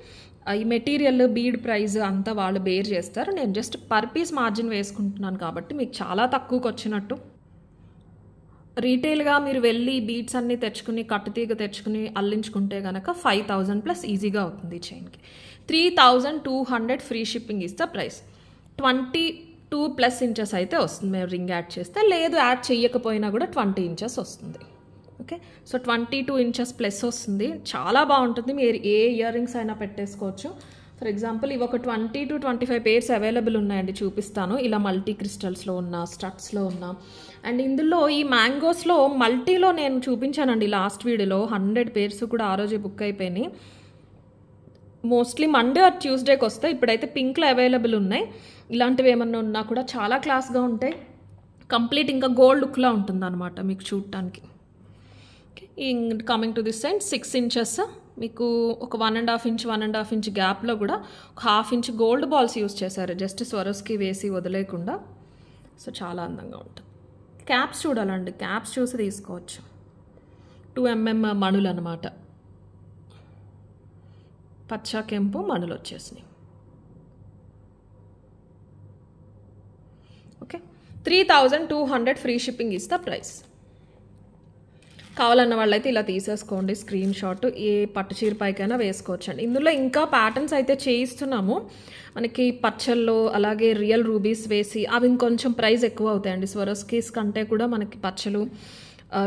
ఈ మెటీరియల్ బీడ్ ప్రైస్ అంతా వాళ్ళు బేర్ చేస్తారు నేను జస్ట్ పర్ పీస్ మార్జిన్ వేసుకుంటున్నాను కాబట్టి మీకు చాలా తక్కువకి వచ్చినట్టు రీటైల్గా మీరు వెళ్ళి బీడ్స్ అన్నీ తెచ్చుకుని కట్టుతీగ తెచ్చుకుని అల్లించుకుంటే కనుక ఫైవ్ థౌజండ్ ప్లస్ ఈజీగా అవుతుంది చైన్కి three thousand two hundred free shipping ఇస్తా price twenty two plus inches అయితే వస్తుంది మేము రింగ్ యాడ్ చేస్తే లేదు యాడ్ చేయకపోయినా కూడా ట్వంటీ ఇంచెస్ వస్తుంది okay so twenty two inches plus వస్తుంది చాలా బాగుంటుంది మీరు ఏ ఇయర్ రింగ్స్ అయినా పెట్టేసుకోవచ్చు ఫర్ ఎగ్జాంపుల్ ఇవి ఒక twenty to twenty five pairs available ఉన్నాయండి చూపిస్తాను ఇలా మల్టీ క్రిస్టల్స్లో ఉన్న స్టట్స్లో ఉన్న అండ్ ఇందులో ఈ మ్యాంగోస్లో మల్టీలో నేను చూపించానండి లాస్ట్ వీడియోలో హండ్రెడ్ పేర్స్ కూడా ఆ రోజే బుక్ అయిపోయినాయి మోస్ట్లీ మండే ఆర్ ట్యూస్డేకి వస్తాయి ఇప్పుడైతే పింక్లో అవైలబుల్ ఉన్నాయి ఇలాంటివి ఏమన్నా ఉన్నా కూడా చాలా క్లాస్గా ఉంటాయి కంప్లీట్ ఇంకా గోల్డ్ లుక్లా అనమాట మీకు చూడటానికి coming to this side six inches మీకు ఒక one and half inch one and half inch గ్యాప్లో కూడా ఒక half inch gold balls use చేశారు జస్ట్ స్వరస్కి వేసి వదిలేయకుండా సో చాలా అందంగా ఉంటుంది క్యాప్స్ చూడాలండి క్యాప్స్ చూసి తీసుకోవచ్చు టూ ఎంఎం mm మణులు అనమాట పచ్చా కెంపు మణులు వచ్చేసినాయి three thousand two hundred free shipping ఇస్తా ప్రైస్ కావాలన్న వాళ్ళైతే ఇలా తీసేసుకోండి స్క్రీన్ షాట్ ఏ పట్టు చీర పైకైనా వేసుకోవచ్చండి ఇందులో ఇంకా ప్యాటర్న్స్ అయితే చేయిస్తున్నాము మనకి పచ్చల్లో అలాగే రియల్ రూబీస్ వేసి అవి ఇంకొంచెం ప్రైస్ ఎక్కువ అవుతాయండి స్వరస్కీస్ కంటే కూడా మనకి పచ్చలు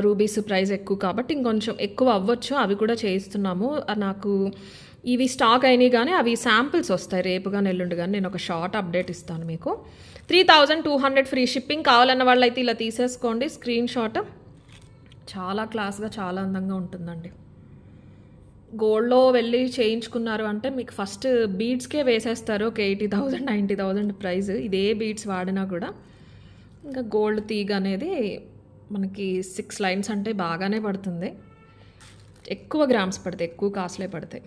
రూబీస్ ప్రైస్ ఎక్కువ కాబట్టి ఇంకొంచెం ఎక్కువ అవ్వచ్చు అవి కూడా చేయిస్తున్నాము నాకు ఇవి స్టాక్ అయినాయి కానీ అవి శాంపిల్స్ వస్తాయి రేపు కానీ ఎల్లుండి కానీ నేను ఒక షార్ట్ అప్డేట్ ఇస్తాను మీకు three thousand two hundred free shipping కావాలన్న వాళ్ళు అయితే ఇలా తీసేసుకోండి స్క్రీన్ షాట్ చాలా క్లాస్గా చాలా అందంగా ఉంటుందండి గోల్డ్లో వెళ్ళి చేయించుకున్నారు అంటే మీకు ఫస్ట్ బీడ్స్కే వేసేస్తారు ఒక eighty thousand ninety thousand price ఇదే బీడ్స్ వాడినా కూడా ఇంకా గోల్డ్ తీగ అనేది మనకి సిక్స్ లైన్స్ అంటే బాగానే పడుతుంది ఎక్కువ గ్రామ్స్ పడతాయి ఎక్కువ కాస్ట్లే పడతాయి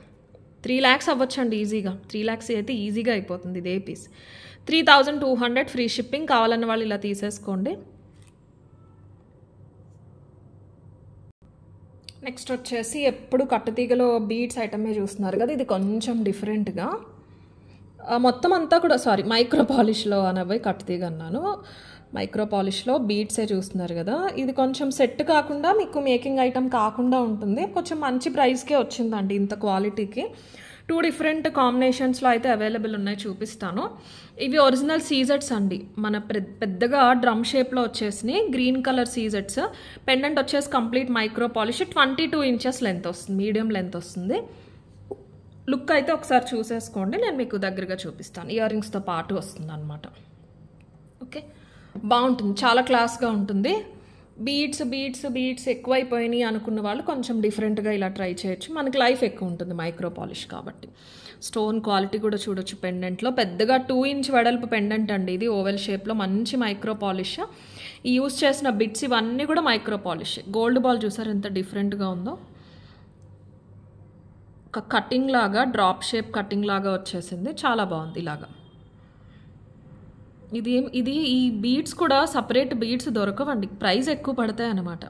త్రీ ల్యాక్స్ అవ్వచ్చండి ఈజీగా త్రీ ల్యాక్స్ అయితే ఈజీగా అయిపోతుంది ఇదే piece three thousand two hundred free shipping కావాలన్న వాళ్ళు ఇలా తీసేసుకోండి నెక్స్ట్ వచ్చేసి ఎప్పుడు కట్టుతీగలో బీట్స్ ఐటమే చూస్తున్నారు కదా ఇది కొంచెం డిఫరెంట్గా మొత్తం అంతా కూడా సారీ మైక్రో పాలిష్లో అనేవి కట్టుతీగ అన్నాను మైక్రో పాలిష్లో బీట్సే చూస్తున్నారు కదా ఇది కొంచెం సెట్ కాకుండా మీకు మేకింగ్ ఐటమ్ కాకుండా ఉంటుంది కొంచెం మంచి ప్రైస్కే వచ్చిందండి ఇంత క్వాలిటీకి టూ డిఫరెంట్ కాంబినేషన్స్లో అయితే అవైలబుల్ ఉన్నాయి చూపిస్తాను ఇవి ఒరిజినల్ సీజెట్స్ అండి మన పెద్దగా డ్రమ్ షేప్లో వచ్చేసినాయి గ్రీన్ కలర్ సీజెట్స్ పెండెంట్ వచ్చేసి complete micro polish twenty two inches length వస్తుంది మీడియం లెంత్ వస్తుంది లుక్ అయితే ఒకసారి చూసేసుకోండి నేను మీకు దగ్గరగా చూపిస్తాను ఇయర్ రింగ్స్తో పాటు వస్తుంది అనమాట ఓకే బాగుంటుంది చాలా క్లాస్గా ఉంటుంది బీట్స్ బీట్స్ బీట్స్ ఎక్కువైపోయినాయి అనుకున్న వాళ్ళు కొంచెం డిఫరెంట్గా ఇలా ట్రై చేయొచ్చు మనకి లైఫ్ ఎక్కువ ఉంటుంది మైక్రో పాలిష్ కాబట్టి స్టోన్ క్వాలిటీ కూడా చూడొచ్చు పెండెంట్లో పెద్దగా టూ ఇంచ్ వెడల్పు పెండెంట్ అండి ఇది ఓవెల్ షేప్లో మంచి మైక్రో పాలిష్ ఈ యూస్ చేసిన బిట్స్ ఇవన్నీ కూడా మైక్రో పాలిష్ గోల్డ్ బాల్ చూసారు ఎంత డిఫరెంట్గా ఉందో ఒక కటింగ్ లాగా డ్రాప్ షేప్ కటింగ్ లాగా వచ్చేసింది చాలా బాగుంది ఇలాగా ఇది ఇది ఈ బీడ్స్ కూడా సపరేట్ బీట్స్ దొరకవండి ప్రైస్ ఎక్కువ పడతాయి అన్నమాట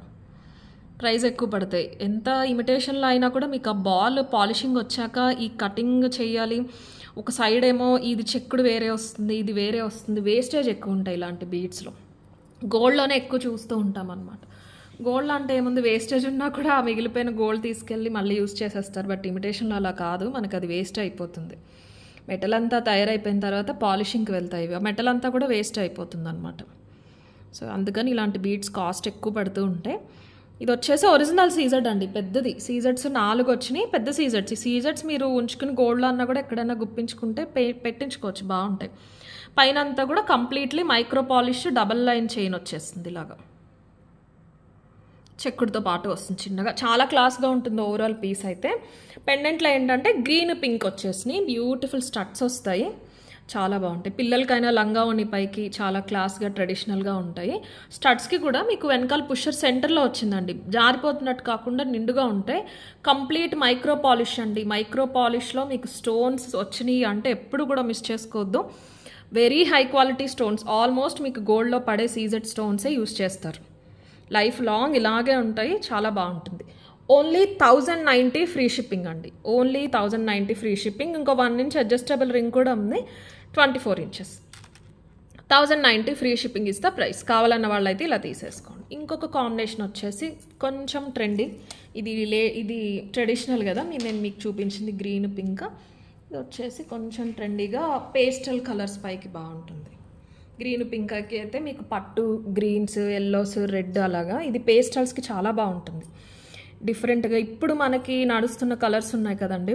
ప్రైస్ ఎక్కువ పడతాయి ఎంత ఇమిటేషన్లో అయినా కూడా మీకు ఆ బాల్ పాలిషింగ్ వచ్చాక ఈ కటింగ్ చేయాలి ఒక సైడ్ ఏమో ఇది చెక్కుడు వేరే వస్తుంది ఇది వేరే వస్తుంది వేస్టేజ్ ఎక్కువ ఉంటాయి ఇలాంటి బీడ్స్లో గోల్డ్లోనే ఎక్కువ చూస్తూ ఉంటాం అనమాట గోల్డ్ అంటే ఏముంది వేస్టేజ్ ఉన్నా కూడా ఆ మిగిలిపోయిన గోల్డ్ తీసుకెళ్ళి మళ్ళీ యూజ్ చేసేస్తారు బట్ ఇమిటేషన్లో అలా కాదు మనకు అది వేస్ట్ అయిపోతుంది మెటల్ అంతా తయారైపోయిన తర్వాత పాలిషింగ్కి వెళ్తాయి ఇవి ఆ మెటల్ అంతా కూడా వేస్ట్ అయిపోతుంది అనమాట సో అందుకని ఇలాంటి బీడ్స్ కాస్ట్ ఎక్కువ పడుతూ ఉంటే ఇది వచ్చేసి ఒరిజినల్ సీజర్డ్ అండి పెద్దది సీజర్డ్స్ నాలుగు వచ్చినాయి పెద్ద సీజర్డ్స్ ఈ సీజర్డ్స్ మీరు ఉంచుకుని గోల్డ్లో అన్నా కూడా ఎక్కడైనా గుప్పించుకుంటే పె పెట్టించుకోవచ్చు బాగుంటాయి పైన అంతా కూడా completely micro polish double line chain వచ్చేస్తుంది ఇలాగా చెక్కుడుతో పాటు వస్తుంది చిన్నగా చాలా క్లాస్గా ఉంటుంది ఓవరాల్ పీస్ అయితే పెండెంట్లో ఏంటంటే గ్రీన్ పింక్ వచ్చేసినాయి బ్యూటిఫుల్ స్టట్స్ వస్తాయి చాలా బాగుంటాయి పిల్లలకైనా లంగా ఉన్న పైకి చాలా క్లాస్గా ట్రెడిషనల్గా ఉంటాయి స్టడ్స్కి కూడా మీకు వెనకాల పుషర్ సెంటర్లో వచ్చిందండి జారిపోతున్నట్టు కాకుండా నిండుగా ఉంటాయి కంప్లీట్ మైక్రో పాలిష్ అండి మైక్రో పాలిష్లో మీకు స్టోన్స్ వచ్చినాయి అంటే ఎప్పుడు కూడా మిస్ చేసుకోవద్దు very high quality stones almost మీకు గోల్డ్లో పడే సీజెడ్ స్టోన్సే యూస్ చేస్తారు లైఫ్ లాంగ్ ఇలాగే ఉంటాయి చాలా బాగుంటుంది only thousand ninety free shipping అండి only thousand ninety free shipping ఇంకో వన్ ఇంచ్ అడ్జస్టబుల్ రింగ్ కూడా ఉంది twenty four inches thousand ninety free shipping ఇస్తే ప్రైస్ కావాలన్న వాళ్ళైతే ఇలా తీసేసుకోండి ఇంకొక కాంబినేషన్ వచ్చేసి కొంచెం ట్రెండింగ్ ఇది లే ఇది ట్రెడిషనల్ కదా నేను మీకు చూపించింది గ్రీన్ పింక్ ఇది వచ్చేసి కొంచెం ట్రెండీగా పేస్టల్ కలర్స్ పైకి బాగుంటుంది గ్రీన్ పింక్కి అయితే మీకు పట్టు గ్రీన్స్ ఎల్లోస్ రెడ్ అలాగా ఇది పేస్టల్స్కి చాలా బాగుంటుంది డిఫరెంట్గా ఇప్పుడు మనకి నడుస్తున్న కలర్స్ ఉన్నాయి కదండి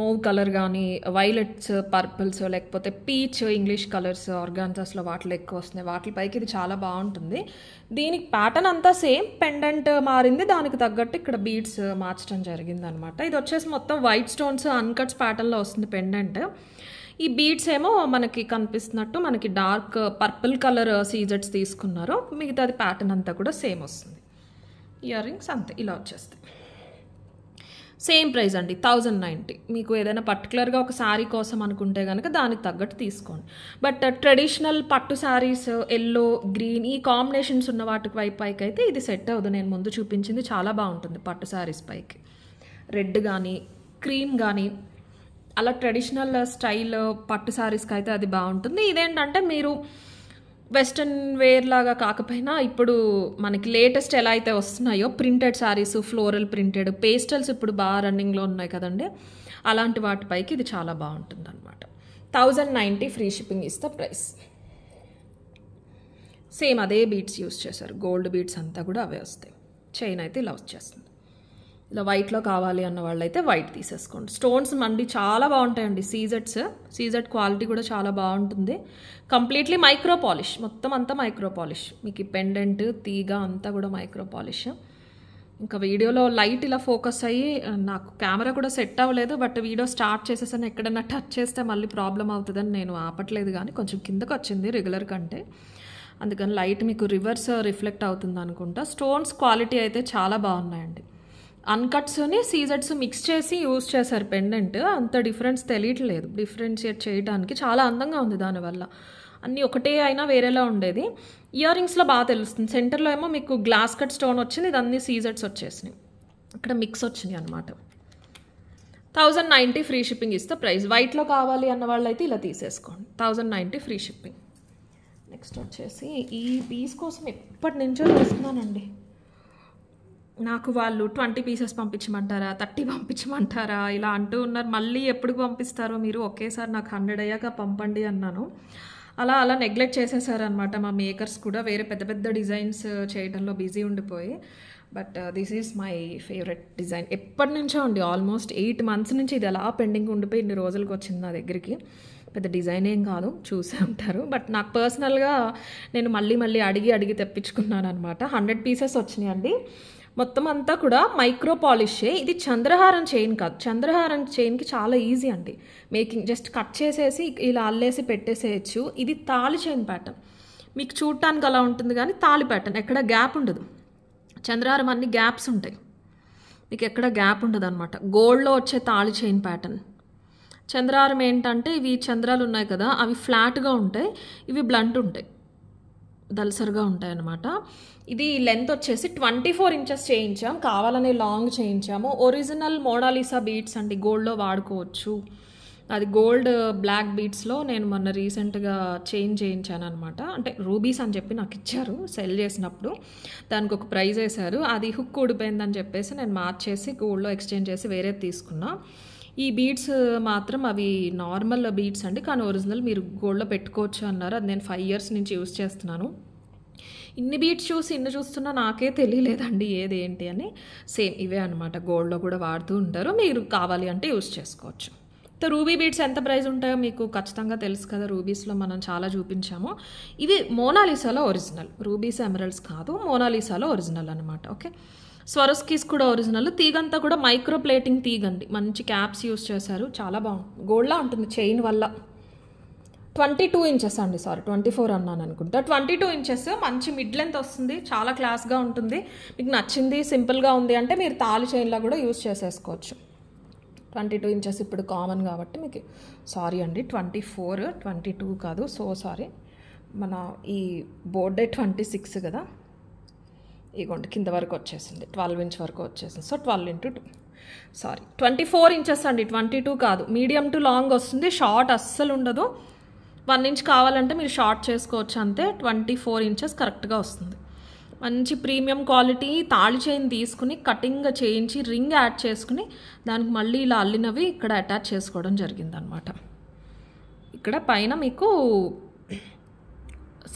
మోవ్ కలర్ కానీ వైలెట్స్ పర్పుల్స్ లేకపోతే పీచ్ ఇంగ్లీష్ కలర్స్ ఆర్గాన్సాస్లో వాటిలో ఎక్కువ వస్తున్నాయి వాటిపైకి ఇది చాలా బాగుంటుంది దీనికి ప్యాటర్న్ అంతా సేమ్ పెండెంట్ మారింది దానికి తగ్గట్టు ఇక్కడ బీడ్స్ మార్చడం జరిగింది అనమాట ఇది వచ్చేసి మొత్తం వైట్ స్టోన్స్ అన్కట్స్ ప్యాటర్న్లో వస్తుంది పెండెంట్ ఈ బీడ్స్ ఏమో మనకి కనిపిస్తున్నట్టు మనకి డార్క్ పర్పుల్ కలర్ సీజర్స్ తీసుకున్నారు మిగతాది ప్యాటర్న్ అంతా కూడా సేమ్ వస్తుంది ఇయర్ రింగ్స్ అంతే ఇలా వచ్చేస్తాయి సేమ్ ప్రైస్ అండి థౌజండ్ నైంటీ మీకు ఏదైనా పర్టికులర్గా ఒక శారీ కోసం అనుకుంటే కనుక దానికి తగ్గట్టు తీసుకోండి బట్ ట్రెడిషనల్ పట్టు శారీస్ ఎల్లో గ్రీన్ ఈ కాంబినేషన్స్ ఉన్న వాటి వైపు పైకి అయితే ఇది సెట్ అవ్వదు నేను ముందు చూపించింది చాలా బాగుంటుంది పట్టు శారీస్ పైకి రెడ్ కానీ క్రీమ్ కానీ అలా ట్రెడిషనల్ స్టైల్ పట్టు శారీస్కి అయితే అది బాగుంటుంది ఇదేంటంటే మీరు వెస్ట్రన్ వేర్ లాగా కాకపోయినా ఇప్పుడు మనకి లేటెస్ట్ ఎలా అయితే వస్తున్నాయో printed saris floral printed pastels ఇప్పుడు బాగా రన్నింగ్లో ఉన్నాయి కదండి అలాంటి వాటిపైకి ఇది చాలా బాగుంటుంది అనమాట thousand ninety free shipping is the price same అదే బీట్స్ యూస్ చేశారు గోల్డ్ బీట్స్ అంతా కూడా అవే వస్తాయి చైన్ అయితే ఇలా వచ్చేస్తుంది ఇలా వైట్లో కావాలి అన్న వాళ్ళైతే వైట్ తీసేసుకోండి స్టోన్స్ మండి చాలా బాగుంటాయండి సీజెట్స్ సీజెట్ క్వాలిటీ కూడా చాలా బాగుంటుంది కంప్లీట్లీ మైక్రో పాలిష్ మొత్తం అంతా మైక్రో పాలిష్ మీకు పెండెంట్ తీగ అంతా కూడా మైక్రో పాలిష్ ఇంకా వీడియోలో లైట్ ఇలా ఫోకస్ అయ్యి నాకు కెమెరా కూడా సెట్ అవ్వలేదు బట్ వీడియో స్టార్ట్ చేసేసాను ఎక్కడన్నా టచ్ చేస్తే మళ్ళీ ప్రాబ్లం అవుతుందని నేను ఆపట్లేదు కానీ కొంచెం కిందకు వచ్చింది రెగ్యులర్ కంటే అందుకని లైట్ మీకు రివర్స్ రిఫ్లెక్ట్ అవుతుంది అనుకుంటా స్టోన్స్ క్వాలిటీ అయితే చాలా బాగున్నాయండి అన్కట్స్ని సీజెడ్స్ మిక్స్ చేసి యూజ్ చేశారు పెండెంట్ అంత డిఫరెన్స్ తెలియట్లేదు డిఫరెన్షియేట్ చేయడానికి చాలా అందంగా ఉంది దానివల్ల అన్నీ ఒకటే అయినా వేరేలా ఉండేది ఇయర్ రింగ్స్లో బాగా తెలుస్తుంది సెంటర్లో ఏమో మీకు గ్లాస్ కట్ స్టోన్ వచ్చింది అన్ని సీజెడ్స్ వచ్చేసినాయి అక్కడ మిక్స్ వచ్చినాయి అనమాట థౌజండ్ నైంటీ ఫ్రీ షిప్పింగ్ ఇస్తే ప్రైస్ వైట్లో కావాలి అన్న వాళ్ళైతే ఇలా తీసేసుకోండి thousand ninety free shipping next వచ్చేసి ఈ పీస్ కోసం ఎప్పటి నుంచో చూస్తున్నానండి నాకు వాళ్ళు ట్వంటీ పీసెస్ పంపించమంటారా థర్టీ పంపించమంటారా ఇలా అంటూ ఉన్నారు మళ్ళీ ఎప్పుడు పంపిస్తారో మీరు ఒకేసారి నాకు హండ్రెడ్ అయ్యాక పంపండి అన్నాను అలా అలా నెగ్లెక్ట్ చేసేసారనమాట మా మేకర్స్ కూడా వేరే పెద్ద పెద్ద డిజైన్స్ చేయడంలో బిజీ ఉండిపోయి but this is my favourite design ఎప్పటి నుంచో అండి ఆల్మోస్ట్ ఎయిట్ మంత్స్ నుంచి ఇది అలా పెండింగ్ ఉండిపోయి ఇన్ని రోజులకు వచ్చింది నా దగ్గరికి పెద్ద డిజైన్ ఏం కాదు చూసే ఉంటారు బట్ నాకు పర్సనల్గా నేను మళ్ళీ మళ్ళీ అడిగి అడిగి తెప్పించుకున్నాను అనమాట హండ్రెడ్ పీసెస్ వచ్చినాయండి మొత్తం అంతా కూడా మైక్రో పాలిషే ఇది చంద్రహారం చైన్ కాదు చంద్రహారం చైన్కి చాలా ఈజీ అండి మేకింగ్ జస్ట్ కట్ చేసేసి ఇలా అల్లేసి పెట్టేసేయచ్చు ఇది తాలి చైన్ ప్యాటర్న్ మీకు చూడటానికి అలా ఉంటుంది కానీ తాళి ప్యాటర్న్ ఎక్కడ గ్యాప్ ఉండదు చంద్రహారం అన్ని గ్యాప్స్ ఉంటాయి మీకు ఎక్కడ గ్యాప్ ఉండదు అనమాట గోల్డ్లో వచ్చే తాళి చైన్ ప్యాటర్న్ చంద్రహారం ఏంటంటే ఇవి చంద్రాలు ఉన్నాయి కదా అవి ఫ్లాట్గా ఉంటాయి ఇవి బ్లంట్ ఉంటాయి దలసరిగా ఉంటాయన్నమాట ఇది లెంత్ వచ్చేసి ట్వంటీ ఫోర్ ఇంచెస్ చేయించాం కావాలనే లాంగ్ చేయించాము ఒరిజినల్ మోనాలిసా బీట్స్ అండి గోల్డ్లో వాడుకోవచ్చు అది గోల్డ్ బ్లాక్ బీట్స్లో నేను మొన్న రీసెంట్గా చేంజ్ చేయించాను అనమాట అంటే రూబీస్ అని చెప్పి నాకు ఇచ్చారు సెల్ చేసినప్పుడు దానికి ఒక ప్రైజ్ వేశారు అది హుక్ ఊడిపోయిందని చెప్పేసి నేను మార్చేసి గోల్డ్లో ఎక్స్చేంజ్ చేసి వేరేది తీసుకున్నాను ఈ బీడ్స్ uh, మాత్రం అవి నార్మల్ బీడ్స్ అండి కానీ ఒరిజినల్ మీరు గోల్డ్లో పెట్టుకోవచ్చు అన్నారు అది నేను ఫైవ్ ఇయర్స్ నుంచి యూస్ చేస్తున్నాను ఇన్ని బీట్స్ చూసి ఇన్ని చూస్తున్నా నాకే తెలియలేదండి ఏది ఏంటి అని సేమ్ ఇవే అనమాట గోల్డ్లో కూడా వాడుతూ ఉంటారు మీరు కావాలి అంటే యూస్ చేసుకోవచ్చు రూబీ బీట్స్ ఎంత ప్రైస్ ఉంటాయో మీకు ఖచ్చితంగా తెలుసు కదా రూబీస్లో మనం చాలా చూపించాము ఇవి మోనాలిసాలో ఒరిజినల్ రూబీస్ ఎమరల్స్ కాదు మోనాలిసాలో ఒరిజినల్ అనమాట ఓకే స్వరస్కీస్ కూడా ఒరిజినల్ తీగంతా కూడా మైక్రో ప్లేటింగ్ తీగండి మంచి క్యాప్స్ యూస్ చేశారు చాలా బాగుంది గోల్డ్లా ఉంటుంది చైన్ వల్ల ట్వంటీ టూ ఇంచెస్ అండి సారీ ట్వంటీ ఫోర్ అన్నాను అనుకుంటా ట్వంటీ టూ ఇంచెస్ మంచి మిడ్ లెంత్ వస్తుంది చాలా క్లాస్గా ఉంటుంది మీకు నచ్చింది సింపుల్గా ఉంది అంటే మీరు తాళి చైన్లా కూడా యూస్ చేసేసుకోవచ్చు ట్వంటీ టూ ఇంచెస్ ఇప్పుడు కామన్ కాబట్టి మీకు సారీ అండి ట్వంటీ ఫోర్ ట్వంటీ టూ కాదు సో సారీ మన ఈ బోర్డే ట్వంటీ సిక్స్ కదా ఇగోండి కింద వరకు వచ్చేసింది ట్వెల్వ్ ఇంచ్ వరకు వచ్చేసింది so twelve into two sorry twenty four inches అండి ట్వంటీ టూ కాదు మీడియం టు లాంగ్ వస్తుంది షార్ట్ అస్సలు ఉండదు వన్ ఇంచ్ కావాలంటే మీరు షార్ట్ చేసుకోవచ్చు అంతే ట్వంటీ ఫోర్ ఇంచెస్ కరెక్ట్గా వస్తుంది మంచి ప్రీమియం క్వాలిటీ తాళి చైన్ తీసుకుని కటింగ్ చేయించి రింగ్ యాడ్ చేసుకుని దానికి మళ్ళీ ఇలా అల్లినవి ఇక్కడ అటాచ్ చేసుకోవడం జరిగిందనమాట ఇక్కడ పైన మీకు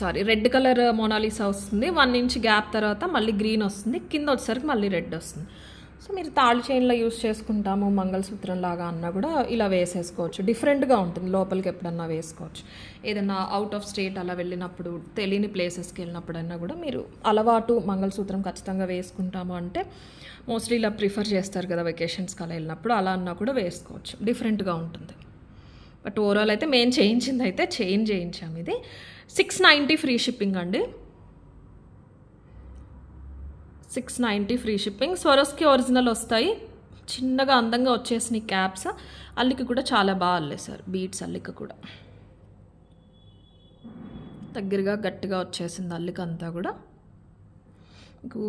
సారీ రెడ్ కలర్ మోనాలిసా వస్తుంది వన్ ఇంచ్ గ్యాప్ తర్వాత మళ్ళీ గ్రీన్ వస్తుంది కింద వచ్చేసరికి మళ్ళీ రెడ్ వస్తుంది సో మీరు తాళి చైన్లో యూస్ చేసుకుంటాము మంగళసూత్రం లాగా అన్నా కూడా ఇలా వేసేసుకోవచ్చు డిఫరెంట్గా ఉంటుంది లోపలికి ఎప్పుడన్నా వేసుకోవచ్చు ఏదైనా అవుట్ ఆఫ్ స్టేట్ అలా వెళ్ళినప్పుడు తెలియని ప్లేసెస్కి వెళ్ళినప్పుడన్నా కూడా మీరు అలవాటు మంగళసూత్రం ఖచ్చితంగా వేసుకుంటాము అంటే మోస్ట్లీ ఇలా ప్రిఫర్ చేస్తారు కదా వెకేషన్స్కి అలా వెళ్ళినప్పుడు అలా అన్నా కూడా వేసుకోవచ్చు డిఫరెంట్గా ఉంటుంది బట్ ఓవరాల్ అయితే మేము చేయించింది అయితే చేంజ్ చేయించాము ఇది సిక్స్ నైంటీ ఫ్రీ షిప్పింగ్ అండి six ninety free shipping Swarovski original వస్తాయి చిన్నగా అందంగా వచ్చేసిన క్యాప్స్ అల్లికి కూడా చాలా బాగా అల్లేసారు బీట్స్ అల్లిక కూడా దగ్గరగా గట్టిగా వచ్చేసింది అల్లిక అంతా కూడా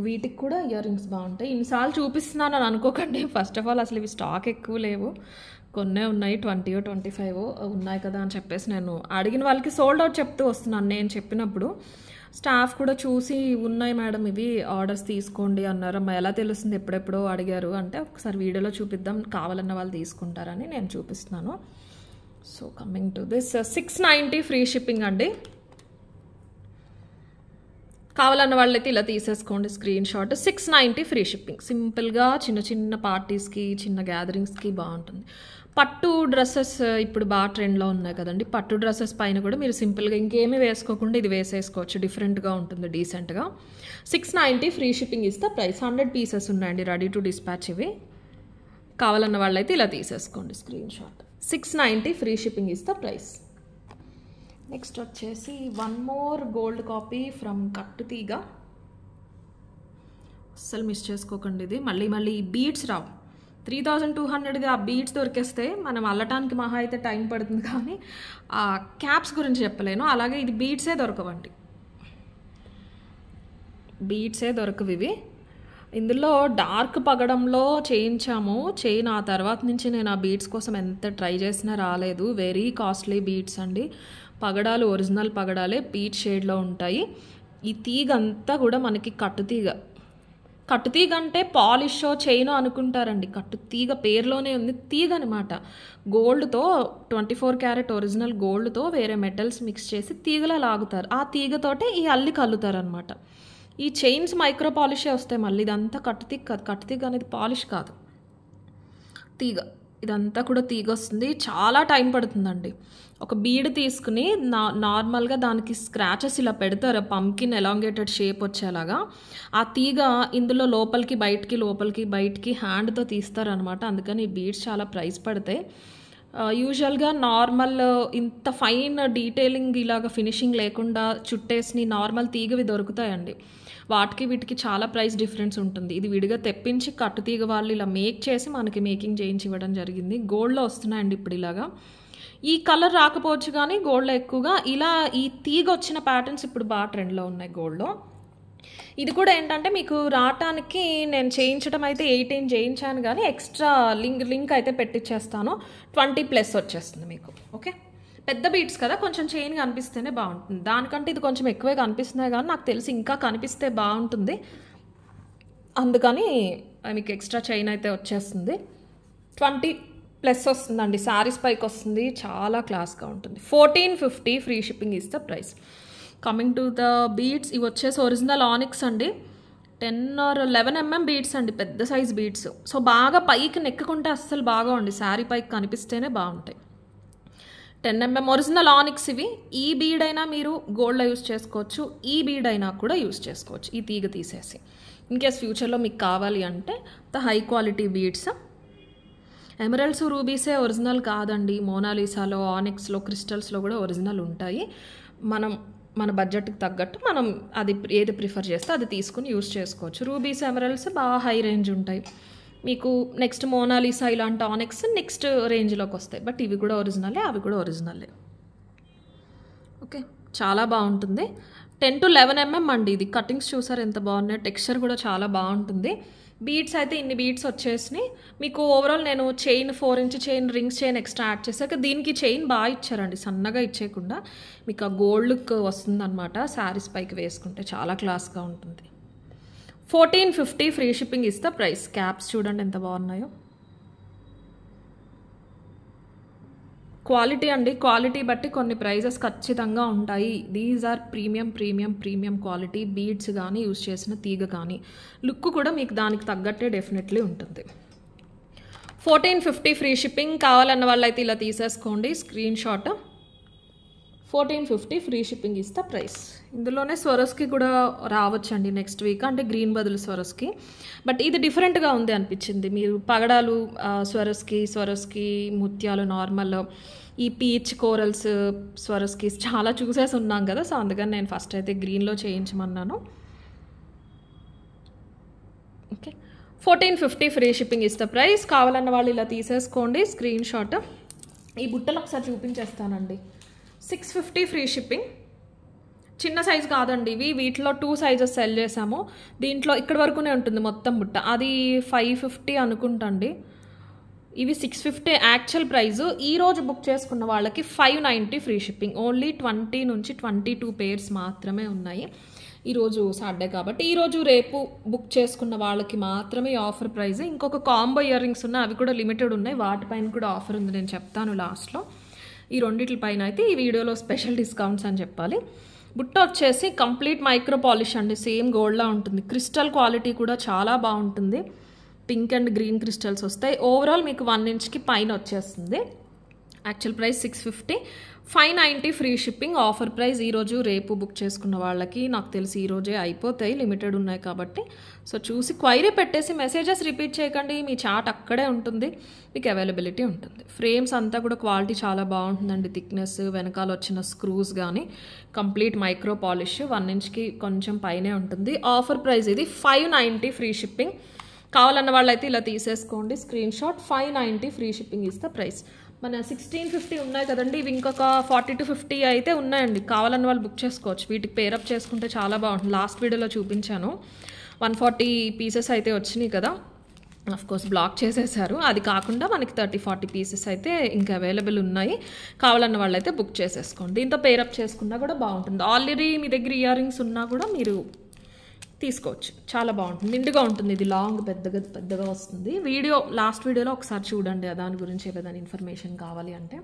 వీటికి కూడా ఇయర్ రింగ్స్ బాగుంటాయి ఇన్నిసార్లు చూపిస్తున్నాను అని అనుకోకండి ఫస్ట్ ఆఫ్ ఆల్ అసలు ఇవి స్టాక్ ఎక్కువ లేవు కొన్నే ఉన్నాయి ట్వంటీ ట్వంటీ ఫైవ్ ఉన్నాయి కదా అని చెప్పేసి నేను అడిగిన వాళ్ళకి సోల్డ్ అవుట్ చెప్తూ వస్తున్నాను నేను చెప్పినప్పుడు స్టాఫ్ కూడా చూసి ఉన్నాయి మేడం ఇవి ఆర్డర్స్ తీసుకోండి అన్నారు అమ్మ ఎలా తెలుస్తుంది ఎప్పుడెప్పుడో అడిగారు అంటే ఒకసారి వీడియోలో చూపిద్దాం కావాలన్న వాళ్ళు తీసుకుంటారని నేను చూపిస్తున్నాను so coming to this six ninety free shipping అండి కావాలన్న వాళ్ళైతే ఇలా తీసేసుకోండి screen shot six ninety free shipping సింపుల్గా చిన్న చిన్న పార్టీస్కి చిన్న గ్యాదరింగ్స్కి బాగుంటుంది పట్టు డ్రెస్సెస్ ఇప్పుడు బాగా ట్రెండ్లో ఉన్నాయి కదండి పట్టు డ్రెస్సెస్ పైన కూడా మీరు సింపుల్గా ఇంకేమీ వేసుకోకుండా ఇది వేసేసుకోవచ్చు డిఫరెంట్గా ఉంటుంది డీసెంట్గా సిక్స్ నైంటీ ఫ్రీ షిప్పింగ్ ఇస్తే ప్రైస్ హండ్రెడ్ పీసెస్ ఉన్నాయండి రెడీ టు డిస్పాచ్ ఇవి కావాలన్న వాళ్ళైతే ఇలా తీసేసుకోండి screen shot six ninety free shipping ఇస్తే ప్రైస్ నెక్స్ట్ వచ్చేసి one more gold copy from తీగా అస్సలు మిస్ చేసుకోకండి ఇది మళ్ళీ మళ్ళీ బీట్స్ రావు త్రీ థౌజండ్ టూ హండ్రెడ్గా బీట్స్ దొరికేస్తే మనం అల్లటానికి మహా అయితే టైం పడుతుంది కానీ ఆ క్యాప్స్ గురించి చెప్పలేను అలాగే ఇది బీట్సే దొరకవండి బీట్సే దొరకవు ఇవి ఇందులో డార్క్ పగడంలో చేయించాము చేయిన ఆ తర్వాత నుంచి నేను ఆ బీట్స్ కోసం ఎంత ట్రై చేసినా రాలేదు వెరీ కాస్ట్లీ బీట్స్ అండి పగడాలు ఒరిజినల్ పగడాలే పీచ్ షేడ్లో ఉంటాయి ఈ తీగ అంతా కూడా మనకి కట్టు తీగ కట్టుతీగ అంటే పాలిషో చైనో అనుకుంటారండి కట్టుతీగ పేరులోనే ఉంది తీగ అనమాట గోల్డ్తో ట్వంటీ ఫోర్ క్యారెట్ ఒరిజినల్ గోల్డ్తో వేరే మెటల్స్ మిక్స్ చేసి తీగలా లాగుతారు ఆ తీగతోటే ఈ అల్లి కల్లుతారు అనమాట ఈ చైన్స్ మైక్రో పాలిషే వస్తాయి మళ్ళీ ఇదంతా కట్టుతీగ కాదు కట్టుతీగ అనేది పాలిష్ కాదు తీగ ఇదంతా కూడా తీగొస్తుంది చాలా టైం పడుతుందండి ఒక బీడ్ తీసుకుని నా నార్మల్గా దానికి స్క్రాచెస్ ఇలా పెడతారు పంకిన్ ఎలాంగేటెడ్ షేప్ వచ్చేలాగా ఆ తీగ ఇందులో లోపలికి బయటికి లోపలికి బయటికి హ్యాండ్తో తీస్తారనమాట అందుకని ఈ బీడ్స్ చాలా ప్రైస్ పడతాయి యూజువల్గా నార్మల్ ఇంత ఫైన్ డీటెయిలింగ్ ఇలాగ ఫినిషింగ్ లేకుండా చుట్టేసి నార్మల్ తీగవి దొరుకుతాయండి వాటికి వీటికి చాలా ప్రైస్ డిఫరెన్స్ ఉంటుంది ఇది విడిగా తెప్పించి కట్టు తీగ వాళ్ళు ఇలా మేక్ చేసి మనకి మేకింగ్ చేయించి ఇవ్వడం జరిగింది గోల్డ్లో వస్తున్నాయండి ఇప్పుడు ఇలాగా ఈ కలర్ రాకపోవచ్చు కానీ గోల్డ్లో ఎక్కువగా ఇలా ఈ తీగ వచ్చిన ప్యాటర్న్స్ ఇప్పుడు బాగా ట్రెండ్లో ఉన్నాయి గోల్డ్లో ఇది కూడా ఏంటంటే మీకు రావటానికి నేను చేయించడం అయితే ఎయిటీన్ చేయించాను కానీ ఎక్స్ట్రా లింక్ లింక్ అయితే పెట్టించేస్తాను ట్వంటీ ప్లస్ వచ్చేస్తుంది మీకు ఓకే పెద్ద బీట్స్ కదా కొంచెం చైన్ కనిపిస్తేనే బాగుంటుంది దానికంటే ఇది కొంచెం ఎక్కువే కనిపిస్తున్నాయి కానీ నాకు తెలిసి ఇంకా కనిపిస్తే బాగుంటుంది అందుకని మీకు ఎక్స్ట్రా చైన్ అయితే వచ్చేస్తుంది ట్వంటీ ప్లస్ వస్తుందండి శారీస్ పైకి వస్తుంది చాలా క్లాస్గా ఉంటుంది ఫోర్టీన్ ఫిఫ్టీ ఫ్రీ షిప్పింగ్ ఇస్తే price coming to the beads ఇవి వచ్చేసి ఒరిజినల్ ఆనిక్స్ అండి ten or eleven MM beads అండి పెద్ద సైజ్ బీట్స్ సో బాగా పైకి నెక్కుకుంటే అస్సలు బాగా ఉండి శారీ పైకి కనిపిస్తేనే బాగుంటాయి టెన్ ఎంఎం ఒరిజినల్ ఆనిక్స్ ఇవి ఈ బీడ్ అయినా మీరు గోల్డ్లో యూస్ చేసుకోవచ్చు ఈ బీడ్ అయినా కూడా యూస్ చేసుకోవచ్చు ఈ తీగ తీసేసి ఇన్ కేస్ ఫ్యూచర్లో మీకు కావాలి అంటే the high quality beads emeralds రూబీసే ఒరిజినల్ కాదండి మోనాలీసాలో ఆనిక్స్లో క్రిస్టల్స్లో కూడా ఒరిజినల్ ఉంటాయి మనం మన బడ్జెట్కి తగ్గట్టు మనం అది ఏది ప్రిఫర్ చేస్తే అది తీసుకుని యూస్ చేసుకోవచ్చు రూబీస్ ఎమరల్స్ బాగా హై రేంజ్ ఉంటాయి మీకు నెక్స్ట్ మోనాలిసా ఇలాంటి ఆనెక్స్ నెక్స్ట్ రేంజ్లోకి వస్తాయి బట్ ఇవి కూడా ఒరిజినలే అవి కూడా ఒరిజినలే ఓకే చాలా బాగుంటుంది టెన్ టు లెవెన్ ఎంఎం అండి ఇది కటింగ్స్ చూసారు ఎంత బాగున్నాయి టెక్స్చర్ కూడా చాలా బాగుంటుంది బీడ్స్ అయితే ఇన్ని బీడ్స్ వచ్చేసినాయి మీకు ఓవరాల్ నేను chain four inch chain rings chain extra add చేశాక దీనికి చైన్ బాగా ఇచ్చారండి సన్నగా ఇచ్చేయకుండా మీకు ఆ గోల్డ్ లుక్ వస్తుందన్నమాట శారీస్ పైకి వేసుకుంటే చాలా క్లాస్గా ఉంటుంది ఫోర్టీన్ ఫిఫ్టీ ఫ్రీ షిప్పింగ్ ఇస్తా ప్రైస్ క్యాప్స్ చూడండి ఎంత బాగున్నాయో క్వాలిటీ అండి క్వాలిటీ బట్టి కొన్ని ప్రైజెస్ ఖచ్చితంగా ఉంటాయి these are premium premium premium quality beads కానీ యూజ్ చేసిన తీగ కానీ లుక్ కూడా మీకు దానికి తగ్గట్టే డెఫినెట్లీ ఉంటుంది ఫోర్టీన్ ఫిఫ్టీ ఫ్రీ షిప్పింగ్ కావాలన్న వాళ్ళైతే ఇలా తీసేసుకోండి screen shot fourteen fifty free shipping ఇస్తా ప్రైస్ ఇందులోనే స్వరస్కి కూడా రావచ్చండి నెక్స్ట్ వీక్ అంటే గ్రీన్ బదులు స్వరస్కి బట్ ఇది డిఫరెంట్గా ఉంది అనిపించింది మీరు పగడాలు స్వరస్కి స్వరస్కి ముత్యాలు నార్మల్ ఈ పీచ్ కోరల్స్ స్వరస్కి చాలా చూసేసి ఉన్నాం కదా సో అందుకని నేను ఫస్ట్ అయితే గ్రీన్లో చేయించమన్నాను okay fourteen fifty free shipping ఇస్తా ప్రైస్ కావాలన్న వాళ్ళు ఇలా తీసేసుకోండి స్క్రీన్ షాట్ ఈ బుట్టలు ఒకసారి చూపించేస్తానండి సిక్స్ ఫిఫ్టీ ఫ్రీ షిప్పింగ్ చిన్న సైజు కాదండి ఇవి వీటిలో టూ సైజెస్ సెల్ చేసాము దీంట్లో ఇక్కడి వరకునే ఉంటుంది మొత్తం బుట్ట అది ఫైవ్ ఫిఫ్టీ అనుకుంటండి ఇవి సిక్స్ ఫిఫ్టీ యాక్చువల్ ప్రైజు ఈరోజు బుక్ చేసుకున్న వాళ్ళకి five ninety free shipping only twenty నుంచి ట్వంటీ టూ పేర్స్ మాత్రమే ఉన్నాయి ఈరోజు సాటర్డే కాబట్టి ఈరోజు రేపు బుక్ చేసుకున్న వాళ్ళకి మాత్రమే ఆఫర్ ప్రైజ్ ఇంకొక కాంబో ఇయర్ రింగ్స్ ఉన్నాయి అవి కూడా లిమిటెడ్ ఉన్నాయి వాటిపైన కూడా ఆఫర్ ఉంది నేను చెప్తాను లాస్ట్లో ఈ రెండింటి పైన అయితే ఈ వీడియోలో స్పెషల్ డిస్కౌంట్స్ అని చెప్పాలి బుట్ట వచ్చేసి కంప్లీట్ మైక్రో పాలిష్ అండి సేమ్ గోల్డ్లా ఉంటుంది క్రిస్టల్ క్వాలిటీ కూడా చాలా బాగుంటుంది పింక్ అండ్ గ్రీన్ క్రిస్టల్స్ వస్తాయి ఓవరాల్ మీకు వన్ ఇంచ్కి పైన వచ్చేస్తుంది actual price six fifty five ninety free shipping offer price ఈరోజు రేపు బుక్ చేసుకున్న వాళ్ళకి నాకు తెలిసి ఈరోజే అయిపోతాయి లిమిటెడ్ ఉన్నాయి కాబట్టి సో చూసి క్వైరీ పెట్టేసి మెసేజెస్ రిపీట్ చేయకండి మీ చాట్ అక్కడే ఉంటుంది మీకు అవైలబిలిటీ ఉంటుంది ఫ్రేమ్స్ అంతా కూడా క్వాలిటీ చాలా బాగుంటుందండి థిక్నెస్ వెనకాల వచ్చిన స్క్రూస్ కానీ కంప్లీట్ మైక్రో పాలిష్ వన్ ఇంచ్కి కొంచెం పైనే ఉంటుంది ఆఫర్ ప్రైస్ ఇది ఫైవ్ నైంటీ ఫ్రీ షిప్పింగ్ కావాలన్న వాళ్ళైతే ఇలా తీసేసుకోండి screen shot five ninety free shipping ఇస్తే ప్రైస్ మన సిక్స్టీన్ ఫిఫ్టీ ఉన్నాయి కదండి ఇవి ఇంకొక ఫార్టీ టు ఫిఫ్టీ అయితే ఉన్నాయండి కావాలని వాళ్ళు బుక్ చేసుకోవచ్చు వీటికి పేరప్ చేసుకుంటే చాలా బాగుంటుంది లాస్ట్ వీడియోలో చూపించాను వన్ ఫార్టీ పీసెస్ అయితే వచ్చినాయి కదా కోర్స్ బ్లాక్ చేసేసారు అది కాకుండా మనకి థర్టీ ఫార్టీ పీసెస్ అయితే ఇంకా అవైలబుల్ ఉన్నాయి కావాలన్న వాళ్ళైతే బుక్ చేసేసుకోండి ఇంత పేరప్ చేసుకున్నా కూడా బాగుంటుంది ఆల్రెడీ మీ దగ్గర ఇయర్ రింగ్స్ ఉన్నా కూడా మీరు తీసుకోవచ్చు చాలా బాగుంటుంది నిండుగా ఉంటుంది ఇది లాంగ్ పెద్దగా పెద్దగా వస్తుంది వీడియో లాస్ట్ వీడియోలో ఒకసారి చూడండి దాని గురించి ఏదైనా ఇన్ఫర్మేషన్ కావాలి అంటే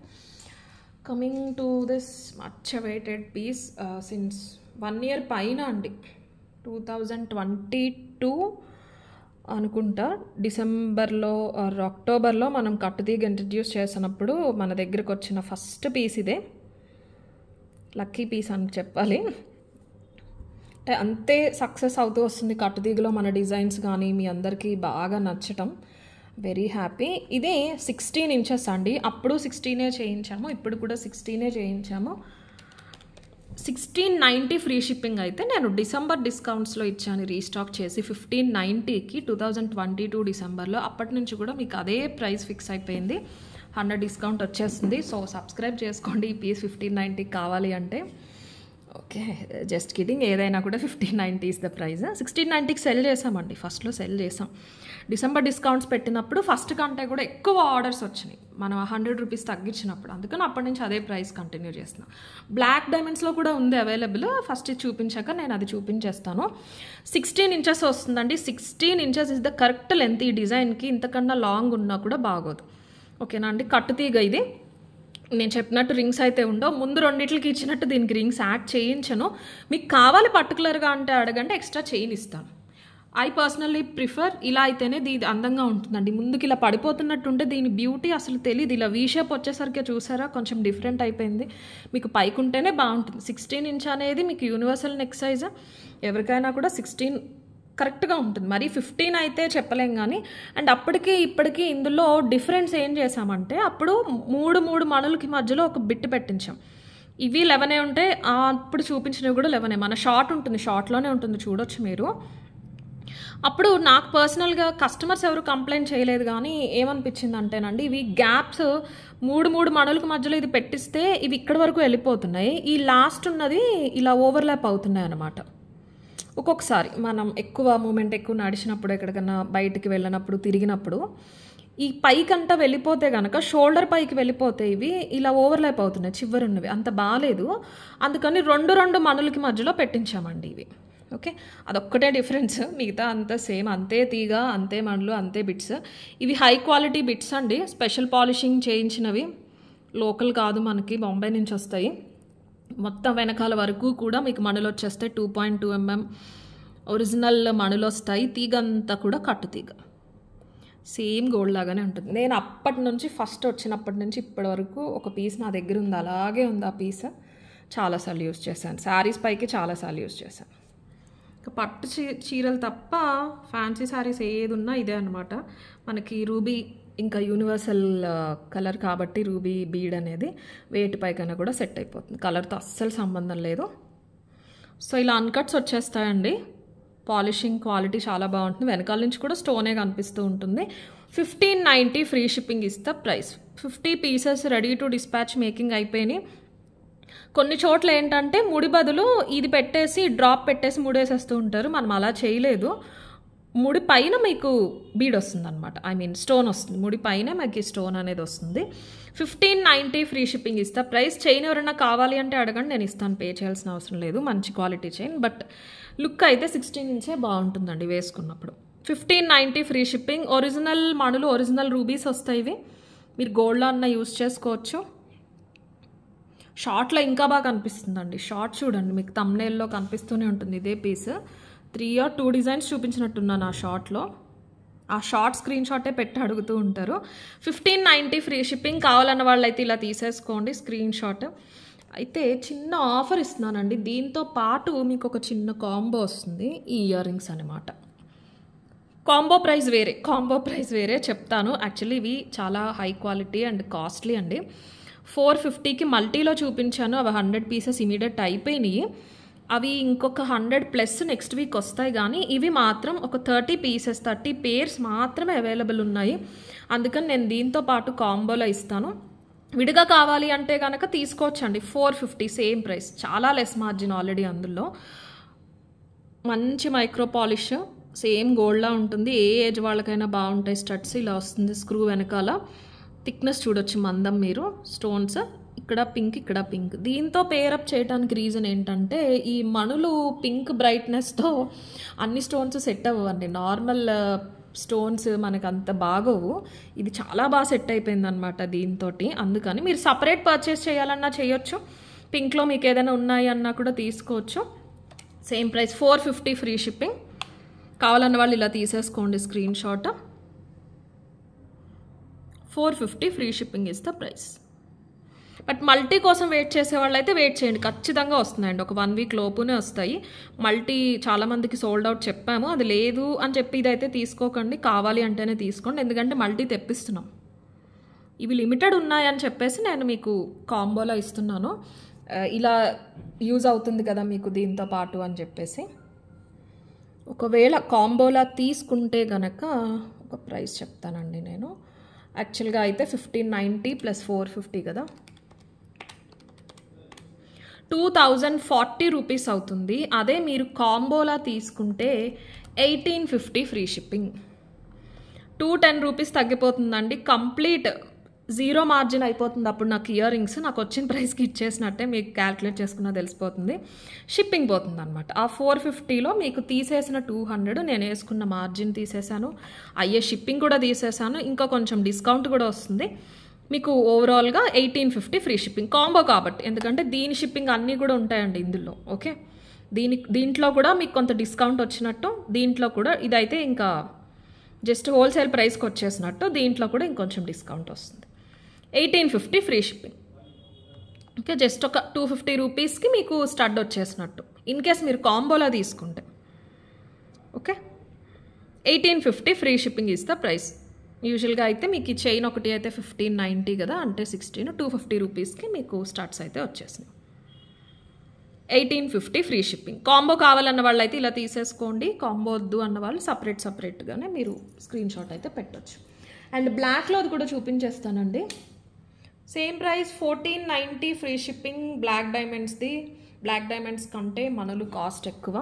coming to this much awaited piece since one year పైన అండి టూ థౌజండ్ ట్వంటీ టూ అనుకుంటా డిసెంబర్లో ఆర్ అక్టోబర్లో మనం దిగి ఇంట్రడ్యూస్ చేసినప్పుడు మన దగ్గరకు వచ్చిన ఫస్ట్ పీస్ ఇదే లక్కీ పీస్ అని చెప్పాలి అంటే అంతే సక్సెస్ అవుతూ వస్తుంది కట్టుదీగలో మన డిజైన్స్ కానీ మీ అందరికీ బాగా నచ్చటం వెరీ హ్యాపీ ఇదే సిక్స్టీన్ ఇంచెస్ అండి అప్పుడు సిక్స్టీనే చేయించాము ఇప్పుడు కూడా సిక్స్టీనే చేయించాము సిక్స్టీన్ నైంటీ ఫ్రీ షిప్పింగ్ అయితే నేను డిసెంబర్ డిస్కౌంట్స్లో ఇచ్చాను రీస్టాక్ చేసి ఫిఫ్టీన్ నైంటీకి టూ థౌజండ్ ట్వంటీ టూ డిసెంబర్లో అప్పటి నుంచి కూడా మీకు అదే ప్రైస్ ఫిక్స్ అయిపోయింది హండ్రెడ్ డిస్కౌంట్ వచ్చేస్తుంది సో సబ్స్క్రైబ్ చేసుకోండి ఈ పీస్ ఫిఫ్టీన్ నైంటీకి కావాలి అంటే ఓకే జస్ట్ కిడింగ్ ఏదైనా కూడా fifteen ninety is the price sixteen నైంటీకి సెల్ చేసామండి ఫస్ట్లో సెల్ చేసాం డిసెంబర్ డిస్కౌంట్స్ పెట్టినప్పుడు ఫస్ట్ కంటే కూడా ఎక్కువ ఆర్డర్స్ వచ్చినాయి మనం హండ్రెడ్ రూపీస్ తగ్గించినప్పుడు అందుకని అప్పటి నుంచి అదే ప్రైస్ కంటిన్యూ చేస్తున్నాం బ్లాక్ డైమండ్స్లో కూడా ఉంది అవైలబుల్ ఫస్ట్ చూపించాక నేను అది చూపించేస్తాను సిక్స్టీన్ ఇంచెస్ వస్తుందండి sixteen inches is the correct length ఈ డిజైన్కి ఇంతకన్నా లాంగ్ ఉన్నా కూడా బాగోదు ఓకేనా అండి కట్టు తీగ ఇది నేను చెప్పినట్టు రింగ్స్ అయితే ఉండవు ముందు రెండిట్లకి ఇచ్చినట్టు దీనికి రింగ్స్ యాడ్ చేయించను మీకు కావాలి పర్టికులర్గా అంటే అడగంటే ఎక్స్ట్రా చైన్ ఇస్తాను ఐ పర్సనల్లీ ప్రిఫర్ ఇలా అయితేనే దీని అందంగా ఉంటుందండి ముందుకు ఇలా పడిపోతున్నట్టుంటే దీని బ్యూటీ అసలు తెలియదు ఇలా వీషేప్ షేప్ వచ్చేసరికి చూసారా కొంచెం డిఫరెంట్ అయిపోయింది మీకు పైకి ఉంటేనే బాగుంటుంది సిక్స్టీన్ ఇంచ్ అనేది మీకు యూనివర్సల్ నెక్ సైజ్ ఎవరికైనా కూడా సిక్స్టీన్ కరెక్ట్గా ఉంటుంది మరి ఫిఫ్టీన్ అయితే చెప్పలేం కానీ అండ్ అప్పటికి ఇప్పటికీ ఇందులో డిఫరెన్స్ ఏం చేసామంటే అప్పుడు మూడు మూడు మణులకి మధ్యలో ఒక బిట్ పెట్టించాం ఇవి లెవెనే ఉంటే అప్పుడు చూపించినవి కూడా లెవెనే మన షార్ట్ ఉంటుంది షార్ట్లోనే ఉంటుంది చూడొచ్చు మీరు అప్పుడు నాకు పర్సనల్గా కస్టమర్స్ ఎవరు కంప్లైంట్ చేయలేదు కానీ ఏమనిపించింది అంటేనండి ఇవి గ్యాప్స్ మూడు మూడు మడలకి మధ్యలో ఇది పెట్టిస్తే ఇవి ఇక్కడి వరకు వెళ్ళిపోతున్నాయి ఈ లాస్ట్ ఉన్నది ఇలా ఓవర్లాప్ అవుతున్నాయి అన్నమాట ఒక్కొక్కసారి మనం ఎక్కువ మూమెంట్ ఎక్కువ నడిచినప్పుడు ఎక్కడికైనా బయటికి వెళ్ళినప్పుడు తిరిగినప్పుడు ఈ పైకంతా వెళ్ళిపోతే కనుక షోల్డర్ పైకి వెళ్ళిపోతే ఇవి ఇలా ఓవర్లైప్ అవుతున్నాయి చివరున్నవి అంత బాగాలేదు అందుకని రెండు రెండు మనులకి మధ్యలో పెట్టించామండి ఇవి ఓకే అదొక్కటే డిఫరెన్స్ మిగతా అంతా సేమ్ అంతే తీగ అంతే మనులు అంతే బిట్స్ ఇవి హై క్వాలిటీ బిట్స్ అండి స్పెషల్ పాలిషింగ్ చేయించినవి లోకల్ కాదు మనకి బొంబాయి నుంచి వస్తాయి మొత్తం వెనకాల వరకు కూడా మీకు మణులు వచ్చేస్తే two point two MM original మణులు వస్తాయి తీగ అంతా కూడా కట్టు తీగ సేమ్ గోల్డ్ లాగానే ఉంటుంది నేను అప్పటి నుంచి ఫస్ట్ వచ్చినప్పటి నుంచి ఇప్పటి వరకు ఒక పీస్ నా దగ్గర ఉంది అలాగే ఉంది ఆ పీస్ చాలాసార్లు యూస్ చేశాను శారీస్ పైకి చాలాసార్లు యూస్ చేశాను ఇంకా పట్టు చీరలు తప్ప ఫ్యాన్సీ శారీస్ ఏది ఉన్నా ఇదే అనమాట మనకి రూబీ ఇంకా యూనివర్సల్ కలర్ కాబట్టి రూబీ బీడ్ అనేది వేటి పైకైనా కూడా సెట్ అయిపోతుంది కలర్తో అస్సలు సంబంధం లేదు సో ఇలా అన్కట్స్ వచ్చేస్తాయండి పాలిషింగ్ క్వాలిటీ చాలా బాగుంటుంది వెనకాల నుంచి కూడా స్టోనే కనిపిస్తూ ఉంటుంది ఫిఫ్టీన్ నైంటీ ఫ్రీ షిప్పింగ్ ఇస్తా price fifty pieces ready to dispatch making అయిపోయినాయి కొన్ని చోట్ల ఏంటంటే ముడి బదులు ఇది పెట్టేసి డ్రాప్ పెట్టేసి ముడేసేస్తూ ఉంటారు మనం అలా చేయలేదు ముడి పైన మీకు బీడ్ వస్తుంది అనమాట ఐ మీన్ స్టోన్ వస్తుంది ముడి పైన మనకి స్టోన్ అనేది వస్తుంది ఫిఫ్టీన్ నైంటీ ఫ్రీ షిప్పింగ్ ఇస్తా ప్రైస్ చైన్ ఎవరైనా కావాలి అంటే అడగండి నేను ఇస్తాను పే చేయాల్సిన అవసరం లేదు మంచి క్వాలిటీ చైన్ బట్ లుక్ అయితే సిక్స్టీన్ ఇంచే బాగుంటుందండి వేసుకున్నప్పుడు fifteen ninety free shipping original మణులు ఒరిజినల్ రూబీస్ వస్తాయి ఇవి మీరు గోల్డ్లో అన్న యూజ్ చేసుకోవచ్చు షార్ట్లో ఇంకా బాగా కనిపిస్తుందండి షార్ట్ చూడండి మీకు తమ్నేల్లో కనిపిస్తూనే ఉంటుంది ఇదే piece three or two designs చూపించినట్టున్నాను ఆ షార్ట్లో ఆ షార్ట్ స్క్రీన్ షాటే పెట్టి అడుగుతూ ఉంటారు ఫిఫ్టీన్ నైంటీ ఫ్రీ షిప్పింగ్ కావాలన్న వాళ్ళైతే ఇలా తీసేసుకోండి స్క్రీన్ షాట్ అయితే చిన్న ఆఫర్ ఇస్తున్నానండి దీంతో పాటు మీకు ఒక చిన్న కాంబో వస్తుంది ఈ ఇయర్ రింగ్స్ అనమాట కాంబో ప్రైస్ వేరే కాంబో ప్రైస్ వేరే చెప్తాను యాక్చువల్లీ ఇవి చాలా హై క్వాలిటీ అండ్ కాస్ట్లీ అండి ఫోర్ ఫిఫ్టీకి మల్టీలో చూపించాను అవి హండ్రెడ్ పీసెస్ ఇమీడియట్ అయిపోయినాయి అవి ఇంకొక హండ్రెడ్ ప్లస్ నెక్స్ట్ వీక్ వస్తాయి కానీ ఇవి మాత్రం ఒక థర్టీ పీసెస్ థర్టీ పేర్స్ మాత్రమే అవైలబుల్ ఉన్నాయి అందుకని నేను దీంతో పాటు కాంబోలో ఇస్తాను విడిగా కావాలి అంటే కనుక తీసుకోవచ్చండి ఫోర్ ఫిఫ్టీ సేమ్ ప్రైస్ చాలా లెస్ మార్జిన్ ఆల్రెడీ అందులో మంచి మైక్రో పాలిష్ సేమ్ గోల్డ్లా ఉంటుంది ఏ ఏజ్ వాళ్ళకైనా బాగుంటాయి స్టడ్స్ ఇలా వస్తుంది స్క్రూ వెనకాల థిక్నెస్ చూడొచ్చు మందం మీరు స్టోన్స్ ఇక్కడ పింక్ ఇక్కడ పింక్ దీంతో పేరప్ చేయడానికి రీజన్ ఏంటంటే ఈ మణులు పింక్ బ్రైట్నెస్తో అన్ని స్టోన్స్ సెట్ అవ్వండి నార్మల్ స్టోన్స్ మనకు అంత బాగోవు ఇది చాలా బాగా సెట్ అయిపోయింది అనమాట దీంతో అందుకని మీరు సపరేట్ పర్చేస్ చేయాలన్నా చేయొచ్చు పింక్లో మీకు ఏదైనా ఉన్నాయన్నా అన్నా కూడా తీసుకోవచ్చు same price four fifty free shipping కావాలన్న వాళ్ళు ఇలా తీసేసుకోండి screen shot four fifty free shipping is the price but multi కోసం వెయిట్ చేసే వాళ్ళైతే వెయిట్ చేయండి ఖచ్చితంగా వస్తున్నాయండి ఒక వన్ వీక్ లోపునే వస్తాయి మల్టీ చాలామందికి సోల్డ్ అవుట్ చెప్పాము అది లేదు అని చెప్పి ఇదైతే తీసుకోకండి కావాలి అంటేనే తీసుకోండి ఎందుకంటే మల్టీ తెప్పిస్తున్నాం ఇవి లిమిటెడ్ ఉన్నాయని చెప్పేసి నేను మీకు కాంబోలో ఇస్తున్నాను uh, ఇలా యూజ్ అవుతుంది కదా మీకు దీంతో పాటు అని చెప్పేసి ఒకవేళ కాంబోలా తీసుకుంటే గనక ఒక ప్రైస్ చెప్తానండి నేను యాక్చువల్గా అయితే fifteen ninety plus four fifty కదా టూ థౌజండ్ ఫార్టీ రూపీస్ అవుతుంది అదే మీరు కాంబోలా తీసుకుంటే eighteen fifty free shipping two ten rupees తగ్గిపోతుందండి కంప్లీట్ జీరో మార్జిన్ అయిపోతుంది అప్పుడు నాకు ఇయర్ రింగ్స్ నాకు వచ్చిన ప్రైస్కి ఇచ్చేసినట్టే మీకు క్యాల్కులేట్ చేసుకున్న తెలిసిపోతుంది షిప్పింగ్ పోతుంది అనమాట ఆ ఫోర్ ఫిఫ్టీలో మీకు తీసేసిన టూ హండ్రెడ్ నేను వేసుకున్న మార్జిన్ తీసేశాను అయ్యే షిప్పింగ్ కూడా తీసేశాను ఇంకా కొంచెం డిస్కౌంట్ కూడా వస్తుంది మీకు ఓవరాల్గా eighteen fifty free shipping combo కాబట్టి ఎందుకంటే దీని షిప్పింగ్ అన్నీ కూడా ఉంటాయండి ఇందులో ఓకే దీని దీంట్లో కూడా మీకు కొంత డిస్కౌంట్ వచ్చినట్టు దీంట్లో కూడా ఇదైతే ఇంకా జస్ట్ హోల్సేల్ ప్రైస్కి వచ్చేసినట్టు దీంట్లో కూడా ఇంకొంచెం డిస్కౌంట్ వస్తుంది eighteen fifty free shipping okay just ఒక టూ ఫిఫ్టీ రూపీస్కి మీకు స్టడ్ వచ్చేసినట్టు ఇన్ కేస్ మీరు కాంబోలో తీసుకుంటే okay eighteen fifty free shipping ఇస్తా ప్రైస్ యూజువల్గా అయితే మీకు ఈ చైన్ ఒకటి అయితే ఫిఫ్టీన్ నైంటీ కదా అంటే సిక్స్టీన్ టూ ఫిఫ్టీ రూపీస్కి మీకు స్టార్ట్స్ అయితే వచ్చేసినాయి eighteen fifty free shipping combo కావాలన్న వాళ్ళు అయితే ఇలా తీసేసుకోండి కాంబో వద్దు అన్న వాళ్ళు సపరేట్ సపరేట్గానే మీరు స్క్రీన్ షాట్ అయితే పెట్టచ్చు అండ్ బ్లాక్లో అది కూడా చూపించేస్తానండి same price fourteen ninety free shipping black డైమండ్స్ది బ్లాక్ డైమండ్స్ కంటే మనలు కాస్ట్ ఎక్కువ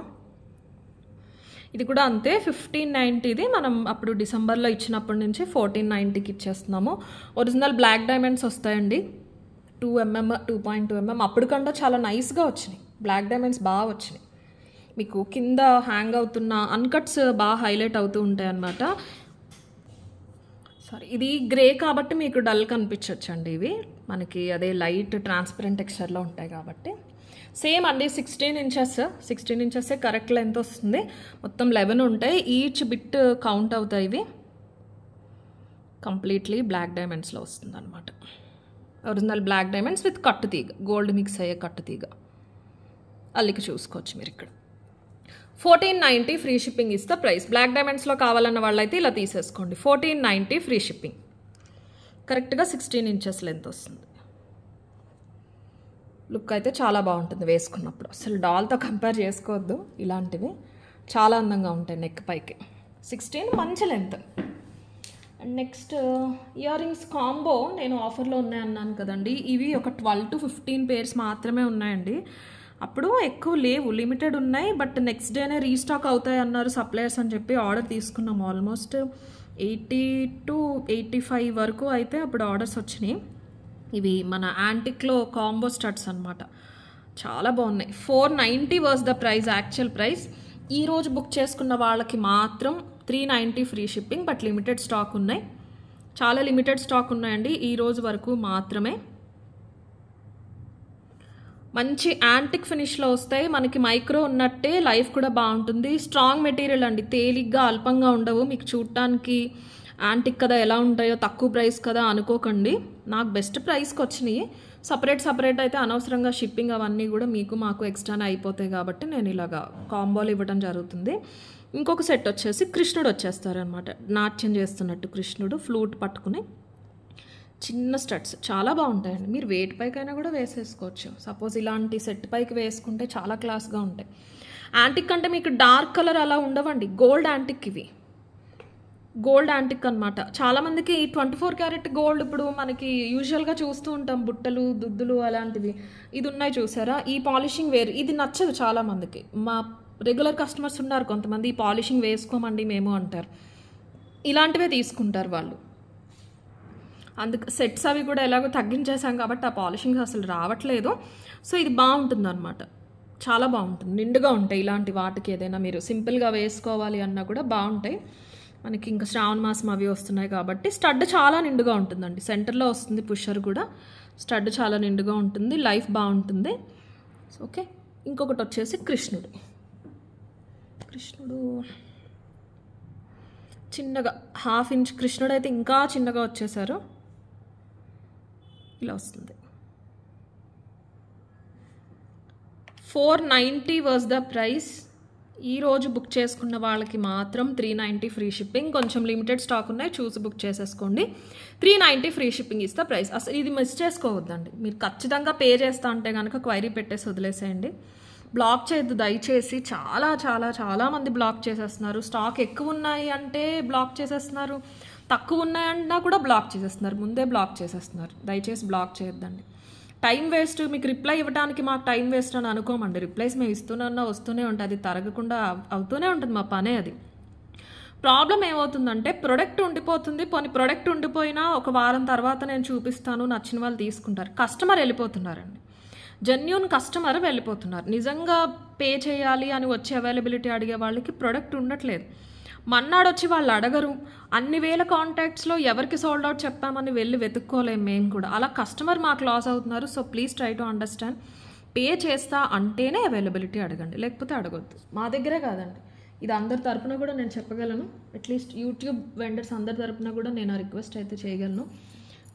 ఇది కూడా అంతే ఫిఫ్టీన్ నైంటీది మనం అప్పుడు డిసెంబర్లో ఇచ్చినప్పటి నుంచి ఫోర్టీన్ నైంటీకి ఇచ్చేస్తున్నాము ఒరిజినల్ బ్లాక్ డైమండ్స్ వస్తాయండి two mm two point two mm అప్పటికంటే చాలా నైస్గా వచ్చినాయి బ్లాక్ డైమండ్స్ బాగా వచ్చినాయి మీకు కింద హ్యాంగ్ అవుతున్న అన్కట్స్ బాగా హైలైట్ అవుతూ ఉంటాయి అన్నమాట సారీ ఇది గ్రే కాబట్టి మీకు డల్ కనిపించవచ్చండి ఇవి మనకి అదే లైట్ ట్రాన్స్పరెంట్ టెక్స్చర్లో ఉంటాయి కాబట్టి సేమ్ అండి sixteen inches sixteen inches correct length వస్తుంది మొత్తం లెవెన్ ఉంటాయి ఈచ్ బిట్ కౌంట్ అవుతాయి ఇవి కంప్లీట్లీ బ్లాక్ డైమండ్స్లో వస్తుంది అనమాట original black diamonds with cut తీగ గోల్డ్ మిక్స్ అయ్యే కట్టు తీగ అల్లికి చూసుకోవచ్చు మీరు ఇక్కడ ఫోర్టీన్ నైంటీ ఫ్రీ షిప్పింగ్ ఇస్తే ప్రైస్ బ్లాక్ డైమండ్స్లో కావాలన్న వాళ్ళైతే ఇలా తీసేసుకోండి ఫోర్టీన్ నైంటీ ఫ్రీ షిప్పింగ్ కరెక్ట్గా సిక్స్టీన్ ఇంచెస్ లెంత్ వస్తుంది లుక్ అయితే చాలా బాగుంటుంది వేసుకున్నప్పుడు అసలు డాల్తో కంపేర్ చేసుకోవద్దు ఇలాంటివి చాలా అందంగా ఉంటాయి నెక్ పైకి సిక్స్టీన్ మంచి length and next year rings combo నేను ఆఫర్లో ఉన్నాయన్నాను కదండి ఇవి ఒక ట్వెల్వ్ టు ఫిఫ్టీన్ పేర్స్ మాత్రమే ఉన్నాయండి అప్పుడు ఎక్కువ లేవు లిమిటెడ్ ఉన్నాయి బట్ నెక్స్ట్ డేనే రీస్టాక్ అవుతాయి అన్నారు సప్లయర్స్ అని చెప్పి ఆర్డర్ తీసుకున్నాము almost eighty to eighty five వరకు అయితే అప్పుడు ఆర్డర్స్ వచ్చినాయి ఇవి మన యాంటిక్లో కాంబో స్టార్ట్స్ అనమాట చాలా బాగున్నాయి four ninety was the price actual price ఈరోజు బుక్ చేసుకున్న వాళ్ళకి మాత్రం three ninety free shipping but limited stock ఉన్నాయి చాలా లిమిటెడ్ స్టాక్ ఉన్నాయండి ఈరోజు వరకు మాత్రమే మంచి యాంటిక్ ఫినిష్లో వస్తాయి మనకి మైక్రో ఉన్నట్టే లైఫ్ కూడా బాగుంటుంది స్ట్రాంగ్ మెటీరియల్ అండి తేలిగ్గా అల్పంగా ఉండవు మీకు చూడటానికి యాంటిక్ కదా ఎలా ఉంటాయో తక్కువ ప్రైస్ కదా అనుకోకండి నాకు బెస్ట్ ప్రైస్కి వచ్చినాయి సపరేట్ సపరేట్ అయితే అనవసరంగా షిప్పింగ్ అవన్నీ కూడా మీకు మాకు ఎక్స్ట్రానే అయిపోతాయి కాబట్టి నేను ఇలాగా కాంబోలు ఇవ్వడం జరుగుతుంది ఇంకొక సెట్ వచ్చేసి కృష్ణుడు వచ్చేస్తారనమాట నాట్యం చేస్తున్నట్టు కృష్ణుడు ఫ్లూట్ పట్టుకుని చిన్న స్టడ్స్ చాలా బాగుంటాయండి మీరు వెయిట్ పైకైనా కూడా వేసేసుకోవచ్చు సపోజ్ ఇలాంటి సెట్ పైకి వేసుకుంటే చాలా క్లాస్గా ఉంటాయి యాంటిక్ అంటే మీకు డార్క్ కలర్ అలా ఉండవండి గోల్డ్ యాంటిక్ ఇవి గోల్డ్ యాంటిక్ అనమాట చాలామందికి ట్వంటీ ఫోర్ క్యారెట్ గోల్డ్ ఇప్పుడు మనకి యూజువల్గా చూస్తూ ఉంటాం బుట్టలు దుద్దులు అలాంటివి ఇది ఉన్నాయి చూసారా ఈ పాలిషింగ్ వేర్ ఇది నచ్చదు చాలామందికి మా రెగ్యులర్ కస్టమర్స్ ఉన్నారు కొంతమంది ఈ పాలిషింగ్ వేసుకోమండి మేము అంటారు ఇలాంటివే తీసుకుంటారు వాళ్ళు అందుకు సెట్స్ అవి కూడా ఎలాగో తగ్గించేసాం కాబట్టి ఆ పాలిషింగ్ అసలు రావట్లేదు సో ఇది బాగుంటుంది అనమాట చాలా బాగుంటుంది నిండుగా ఉంటాయి ఇలాంటి వాటికి ఏదైనా మీరు సింపుల్గా వేసుకోవాలి అన్నా కూడా బాగుంటాయి మనకి ఇంకా శ్రావణ మాసం అవి వస్తున్నాయి కాబట్టి స్టడ్ చాలా నిండుగా ఉంటుందండి సెంటర్లో వస్తుంది పుషర్ కూడా స్టడ్ చాలా నిండుగా ఉంటుంది లైఫ్ బాగుంటుంది ఓకే ఇంకొకటి వచ్చేసి కృష్ణుడు కృష్ణుడు చిన్నగా హాఫ్ ఇంచ్ కృష్ణుడు అయితే ఇంకా చిన్నగా వచ్చేసారు ఇలా వస్తుంది four ninety was the price ఈరోజు బుక్ చేసుకున్న వాళ్ళకి మాత్రం త్రీ నైంటీ ఫ్రీ షిప్పింగ్ కొంచెం లిమిటెడ్ స్టాక్ ఉన్నాయి చూసి బుక్ చేసేసుకోండి త్రీ నైంటీ ఫ్రీ షిప్పింగ్ ఇస్తా ప్రైస్ అసలు ఇది మిస్ చేసుకోవద్దండి మీరు ఖచ్చితంగా పే చేస్తా అంటే కనుక క్వైరీ పెట్టేసి వదిలేసేయండి బ్లాక్ చేయొద్దు దయచేసి చాలా చాలా చాలామంది బ్లాక్ చేసేస్తున్నారు స్టాక్ ఎక్కువ ఉన్నాయి అంటే బ్లాక్ చేసేస్తున్నారు తక్కువ ఉన్నాయన్నా కూడా బ్లాక్ చేసేస్తున్నారు ముందే బ్లాక్ చేసేస్తున్నారు దయచేసి బ్లాక్ చేయొద్దండి టైం వేస్ట్ మీకు రిప్లై ఇవ్వడానికి మాకు టైం వేస్ట్ అని అనుకోమండి రిప్లైస్ మేము ఇస్తున్నా వస్తూనే ఉంటుంది అది తరగకుండా అవుతూనే ఉంటుంది మా పనే అది ప్రాబ్లం ఏమవుతుందంటే ప్రొడక్ట్ ఉండిపోతుంది పోనీ ప్రొడక్ట్ ఉండిపోయినా ఒక వారం తర్వాత నేను చూపిస్తాను నచ్చిన వాళ్ళు తీసుకుంటారు కస్టమర్ వెళ్ళిపోతున్నారండి జెన్యున్ కస్టమర్ వెళ్ళిపోతున్నారు నిజంగా పే చేయాలి అని వచ్చే అవైలబిలిటీ అడిగే వాళ్ళకి ప్రొడక్ట్ ఉండట్లేదు మన్నాడొచ్చి వాళ్ళు అడగరు అన్ని వేల కాంటాక్ట్స్లో ఎవరికి సోల్డ్ అవుట్ చెప్పామని వెళ్ళి వెతుక్కోలేము మేము కూడా అలా కస్టమర్ మాకు లాస్ అవుతున్నారు so please try to understand pay చేస్తా అంటేనే అవైలబిలిటీ అడగండి లేకపోతే అడగొద్దు మా దగ్గరే కాదండి ఇది అందరి తరపున కూడా నేను చెప్పగలను అట్లీస్ట్ యూట్యూబ్ వెండర్స్ అందరి తరపున కూడా నేను రిక్వెస్ట్ అయితే చేయగలను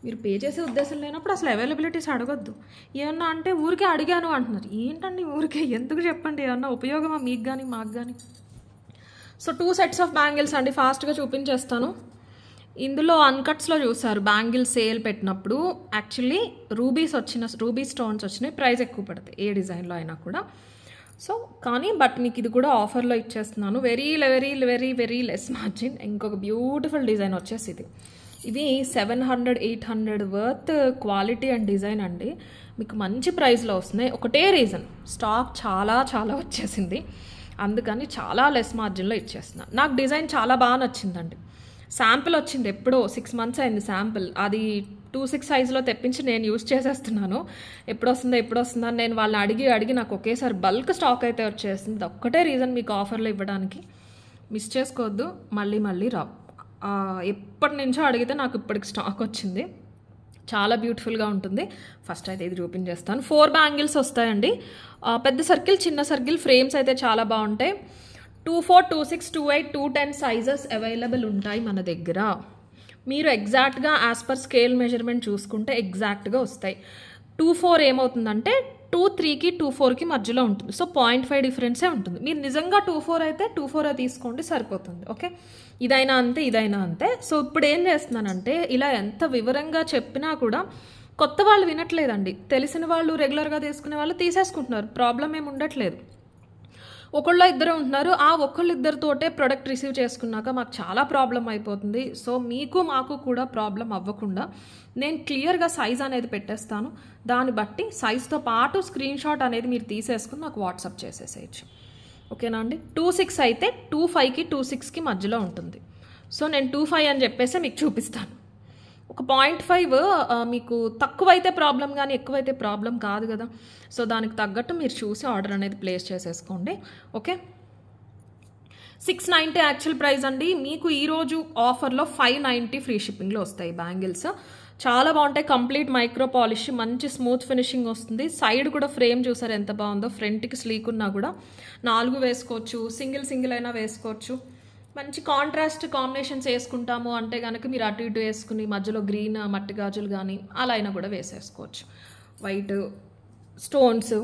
మీరు పే చేసే ఉద్దేశం లేనప్పుడు అసలు అవైలబిలిటీస్ అడగొద్దు ఏమన్నా అంటే ఊరికే అడిగాను అంటున్నారు ఏంటండి ఊరికే ఎందుకు చెప్పండి ఏమన్నా ఉపయోగమా మీకు కానీ మాకు కానీ so two sets of bangles అండి ఫాస్ట్గా చూపించేస్తాను ఇందులో అన్కట్స్లో చూసారు బ్యాంగిల్స్ సేల్ పెట్టినప్పుడు యాక్చువల్లీ రూబీస్ వచ్చిన రూబీ స్టోన్స్ వచ్చినాయి ప్రైస్ ఎక్కువ పడతాయి ఏ డిజైన్లో అయినా కూడా సో కానీ బట్ మీకు ఇది కూడా ఆఫర్లో ఇచ్చేస్తున్నాను very very very very less margin ఇంకొక బ్యూటిఫుల్ డిజైన్ వచ్చేసి ఇది ఇది seven hundred eight hundred worth quality and design అండి మీకు మంచి ప్రైస్లో వస్తున్నాయి ఒకటే రీజన్ స్టాక్ చాలా చాలా వచ్చేసింది అందుకని చాలా లెస్ మార్జిన్లో ఇచ్చేస్తున్నా నాకు డిజైన్ చాలా బాగా నచ్చిందండి శాంపిల్ వచ్చింది ఎప్పుడో సిక్స్ మంత్స్ అయింది శాంపిల్ అది టూ సిక్స్ సైజులో తెప్పించి నేను యూజ్ చేసేస్తున్నాను ఎప్పుడు వస్తుందో అని నేను వాళ్ళని అడిగి అడిగి నాకు ఒకేసారి బల్క్ స్టాక్ అయితే వచ్చేస్తుంది ఒక్కటే రీజన్ మీకు ఆఫర్లో ఇవ్వడానికి మిస్ చేసుకోవద్దు మళ్ళీ మళ్ళీ రావు ఎప్పటి నుంచో అడిగితే నాకు ఇప్పటికి స్టాక్ వచ్చింది చాలా బ్యూటిఫుల్గా ఉంటుంది ఫస్ట్ అయితే ఇది చూపించేస్తాను ఫోర్ బ్యాంగిల్స్ వస్తాయండి పెద్ద సర్కిల్ చిన్న సర్కిల్ ఫ్రేమ్స్ అయితే చాలా బాగుంటాయి two four two six two eight two ten sizes available ఉంటాయి మన దగ్గర మీరు ఎగ్జాక్ట్గా యాజ్ పర్ స్కేల్ మెజర్మెంట్ చూసుకుంటే ఎగ్జాక్ట్గా వస్తాయి టూ ఫోర్ ఏమవుతుందంటే టూ త్రీకి టూ ఫోర్కి మధ్యలో ఉంటుంది సో పాయింట్ ఫైవ్ డిఫరెన్సే ఉంటుంది మీరు నిజంగా టూ ఫోర్ అయితే టూ ఫోర్ తీసుకోండి సరిపోతుంది ఓకే ఇదైనా అంతే ఇదైనా అంతే సో ఇప్పుడు ఏం చేస్తున్నానంటే ఇలా ఎంత వివరంగా చెప్పినా కూడా కొత్త వాళ్ళు వినట్లేదండి తెలిసిన వాళ్ళు రెగ్యులర్గా తీసుకునే వాళ్ళు తీసేసుకుంటున్నారు ప్రాబ్లం ఏమి ఉండట్లేదు ఒకళ్ళ ఇద్దరు ఉంటున్నారు ఆ ఇద్దరితోటే ప్రొడక్ట్ రిసీవ్ చేసుకున్నాక మాకు చాలా ప్రాబ్లం అయిపోతుంది సో మీకు మాకు కూడా ప్రాబ్లం అవ్వకుండా నేను క్లియర్గా సైజ్ అనేది పెట్టేస్తాను దాన్ని బట్టి సైజ్తో పాటు స్క్రీన్ షాట్ అనేది మీరు తీసేసుకుని నాకు వాట్సాప్ చేసేసేయచ్చు ఓకేనా అండి టూ సిక్స్ అయితే టూ ఫైవ్కి టూ సిక్స్కి మధ్యలో ఉంటుంది సో నేను టూ ఫైవ్ అని చెప్పేసి మీకు చూపిస్తాను ఒక పాయింట్ ఫైవ్ మీకు తక్కువైతే ప్రాబ్లం కానీ ఎక్కువైతే ప్రాబ్లం కాదు కదా సో దానికి తగ్గట్టు మీరు చూసి ఆర్డర్ అనేది ప్లేస్ చేసేసుకోండి okay six ninety actual price అండి మీకు ఈరోజు ఆఫర్లో ఫైవ్ నైంటీ ఫ్రీ షిప్పింగ్లో వస్తాయి బ్యాంగిల్స్ చాలా బాగుంటాయి కంప్లీట్ మైక్రో పాలిష్ మంచి స్మూత్ ఫినిషింగ్ వస్తుంది సైడ్ కూడా ఫ్రేమ్ చూసారు ఎంత బాగుందో ఫ్రంట్కి స్లీక్ ఉన్నా కూడా నాలుగు వేసుకోవచ్చు సింగిల్ సింగిల్ అయినా వేసుకోవచ్చు మంచి కాంట్రాస్ట్ కాంబినేషన్స్ వేసుకుంటాము అంటే కనుక మీరు అటు ఇటు వేసుకుని మధ్యలో గ్రీన్ మట్టి గాజులు కానీ అలా అయినా కూడా వేసేసుకోవచ్చు white stones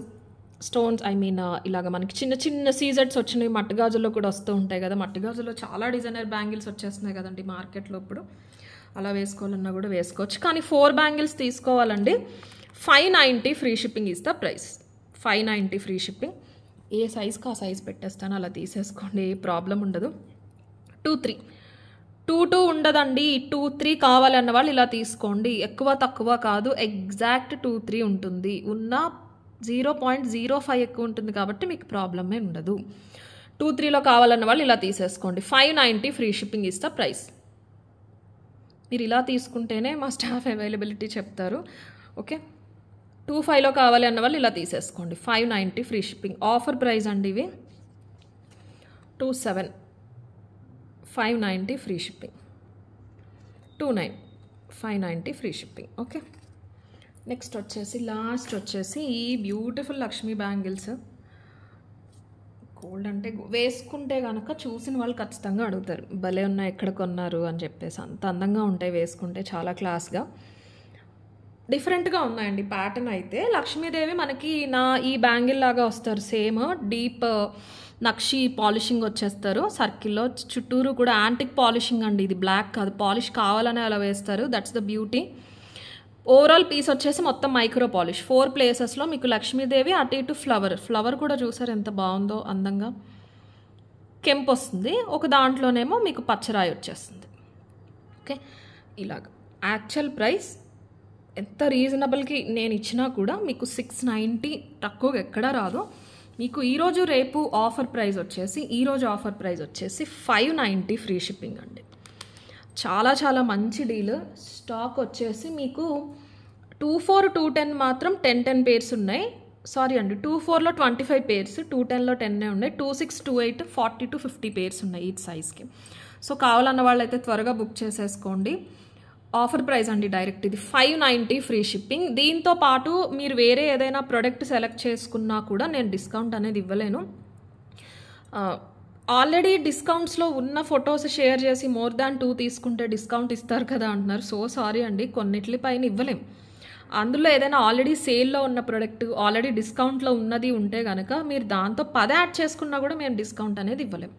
stones I mean ఇలాగ మనకి చిన్న చిన్న సీజర్స్ వచ్చినాయి గాజుల్లో కూడా వస్తూ ఉంటాయి కదా గాజుల్లో చాలా డిజైనర్ బ్యాంగిల్స్ వచ్చేస్తున్నాయి కదండి మార్కెట్లో ఇప్పుడు అలా వేసుకోవాలన్నా కూడా వేసుకోవచ్చు కానీ ఫోర్ బ్యాంగిల్స్ తీసుకోవాలండి ఫైవ్ నైంటీ ఫ్రీ షిప్పింగ్ ఇస్తా price five ninety free shipping ఏ సైజ్కి ఆ సైజ్ పెట్టేస్తాను అలా తీసేసుకోండి ఏ ప్రాబ్లం ఉండదు టూ త్రీ టూ టూ ఉండదండి టూ త్రీ కావాలన్న వాళ్ళు ఇలా తీసుకోండి ఎక్కువ తక్కువ కాదు ఎగ్జాక్ట్ టూ త్రీ ఉంటుంది ఉన్న జీరో పాయింట్ జీరో ఫైవ్ ఎక్కువ ఉంటుంది కాబట్టి మీకు ప్రాబ్లమే ఉండదు టూ త్రీలో కావాలన్న వాళ్ళు ఇలా తీసేసుకోండి ఫైవ్ నైంటీ ఫ్రీ షిప్పింగ్ ఇస్తా ప్రైస్ మీరు ఇలా తీసుకుంటేనే మా స్టాఫ్ అవైలబిలిటీ చెప్తారు ఓకే టూ ఫైవ్లో కావాలి అన్న వాళ్ళు ఇలా తీసేసుకోండి five ninety free shipping offer price అండి ఇవి two seven five ninety free shipping two nine five ninety free shipping okay next వచ్చేసి లాస్ట్ వచ్చేసి ఈ బ్యూటిఫుల్ లక్ష్మీ బ్యాంగిల్స్ గోల్డ్ అంటే వేసుకుంటే కనుక చూసిన వాళ్ళు ఖచ్చితంగా అడుగుతారు భలే ఉన్నా ఎక్కడ కొన్నారు అని చెప్పేసి అంత అందంగా ఉంటాయి వేసుకుంటే చాలా క్లాస్గా డిఫరెంట్గా ఉన్నాయండి ప్యాటర్న్ అయితే లక్ష్మీదేవి మనకి నా ఈ బ్యాంగిల్ లాగా వస్తారు సేమ్ డీప్ నక్షి పాలిషింగ్ వచ్చేస్తారు సర్కిల్లో చుట్టూరు కూడా యాంటిక్ పాలిషింగ్ అండి ఇది బ్లాక్ కాదు పాలిష్ కావాలనే అలా వేస్తారు that's the beauty overall piece వచ్చేసి మొత్తం మైక్రో పాలిష్ ఫోర్ ప్లేసెస్లో మీకు లక్ష్మీదేవి అటు ఇటు ఫ్లవర్ ఫ్లవర్ కూడా చూసారు ఎంత బాగుందో అందంగా కెంపు వస్తుంది ఒక దాంట్లోనేమో మీకు పచ్చరాయి వచ్చేస్తుంది ఓకే ఇలాగ యాక్చువల్ ప్రైస్ ఎంత రీజనబుల్కి నేను ఇచ్చినా కూడా మీకు సిక్స్ నైంటీ తక్కువగా ఎక్కడా రాదు మీకు ఈరోజు రేపు ఆఫర్ ప్రైస్ వచ్చేసి ఈరోజు ఆఫర్ ప్రైస్ వచ్చేసి ఫైవ్ నైంటీ ఫ్రీ షిప్పింగ్ అండి చాలా చాలా మంచి డీల్ స్టాక్ వచ్చేసి మీకు టూ ఫోర్ టూ టెన్ మాత్రం టెన్ టెన్ పేర్స్ ఉన్నాయి సారీ అండి టూ ఫోర్లో ట్వంటీ ఫైవ్ పేర్స్ టూ టెన్లో టెన్నే ఉన్నాయి two six two eight forty to fifty pairs ఉన్నాయి ఈ సైజ్కి సో కావాలన్న వాళ్ళైతే త్వరగా బుక్ చేసేసుకోండి ఆఫర్ ప్రైస్ అండి డైరెక్ట్ ఇది ఫైవ్ నైంటీ ఫ్రీ షిప్పింగ్ దీంతో పాటు మీరు వేరే ఏదైనా ప్రోడక్ట్ సెలెక్ట్ చేసుకున్నా కూడా నేను డిస్కౌంట్ అనేది ఇవ్వలేను ఆల్రెడీ డిస్కౌంట్స్లో ఉన్న ఫొటోస్ షేర్ చేసి మోర్ దాన్ టూ తీసుకుంటే డిస్కౌంట్ ఇస్తారు కదా అంటున్నారు సో సారీ అండి పైన ఇవ్వలేం అందులో ఏదైనా ఆల్రెడీ సేల్లో ఉన్న ప్రోడక్ట్ ఆల్రెడీ డిస్కౌంట్లో ఉన్నది ఉంటే కనుక మీరు దాంతో పదే యాడ్ చేసుకున్నా కూడా మేము డిస్కౌంట్ అనేది ఇవ్వలేము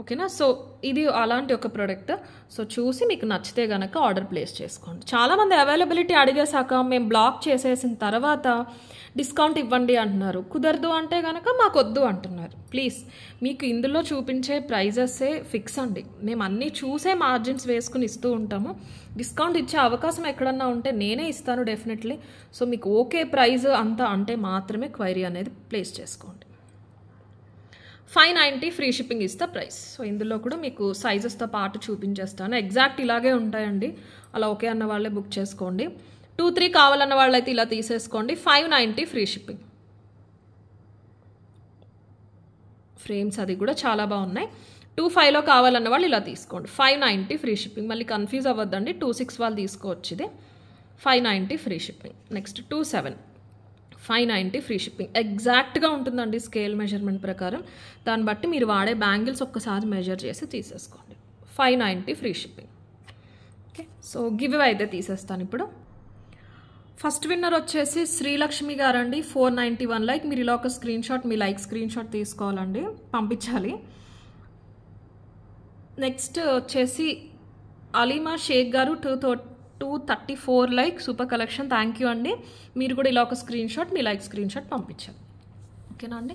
ఓకేనా సో ఇది అలాంటి ఒక ప్రోడక్ట్ సో చూసి మీకు నచ్చితే కనుక ఆర్డర్ ప్లేస్ చేసుకోండి చాలామంది అవైలబిలిటీ అడిగేశాక మేము బ్లాక్ చేసేసిన తర్వాత డిస్కౌంట్ ఇవ్వండి అంటున్నారు కుదరదు అంటే కనుక మాకు వద్దు అంటున్నారు ప్లీజ్ మీకు ఇందులో చూపించే ప్రైజెస్సే ఫిక్స్ అండి మేము అన్నీ చూసే మార్జిన్స్ వేసుకుని ఇస్తూ ఉంటాము డిస్కౌంట్ ఇచ్చే అవకాశం ఎక్కడన్నా ఉంటే నేనే ఇస్తాను డెఫినెట్లీ సో మీకు ఓకే ప్రైజ్ అంతా అంటే మాత్రమే క్వైరీ అనేది ప్లేస్ చేసుకోండి ఫైవ్ నైంటీ ఫ్రీ షిప్పింగ్ ఇస్తా ప్రైస్ సో ఇందులో కూడా మీకు సైజెస్తో పాటు చూపించేస్తాను ఎగ్జాక్ట్ ఇలాగే ఉంటాయండి అలా ఓకే అన్న వాళ్ళే బుక్ చేసుకోండి టూ త్రీ కావాలన్న వాళ్ళైతే ఇలా తీసేసుకోండి five ninety free shipping frames అది కూడా చాలా బాగున్నాయి టూ ఫైవ్లో కావాలన్న వాళ్ళు ఇలా తీసుకోండి ఫైవ్ నైంటీ ఫ్రీ షిప్పింగ్ మళ్ళీ కన్ఫ్యూజ్ అవ్వద్దండి టూ సిక్స్ వాళ్ళు తీసుకోవచ్చు ఇది five ninety free shipping next two seven five ninety free shipping ఎగ్జాక్ట్గా ఉంటుందండి స్కేల్ మెజర్మెంట్ ప్రకారం దాన్ని బట్టి మీరు వాడే బ్యాంగిల్స్ ఒక్కసారి మెజర్ చేసి తీసేసుకోండి five ninety free shipping okay so give అయితే తీసేస్తాను ఇప్పుడు ఫస్ట్ విన్నర్ వచ్చేసి శ్రీలక్ష్మి గారండి ఫోర్ నైంటీ వన్ లైక్ మీరు ఇలా ఒక స్క్రీన్ షాట్ మీ లైక్ స్క్రీన్ షాట్ తీసుకోవాలండి పంపించాలి నెక్స్ట్ వచ్చేసి అలీమా షేక్ గారు two thirty two thirty four like super collection thank you అండి మీరు కూడా ఇలా ఒక స్క్రీన్ షాట్ మీ లైక్ స్క్రీన్ షాట్ పంపించారు ఓకేనా అండి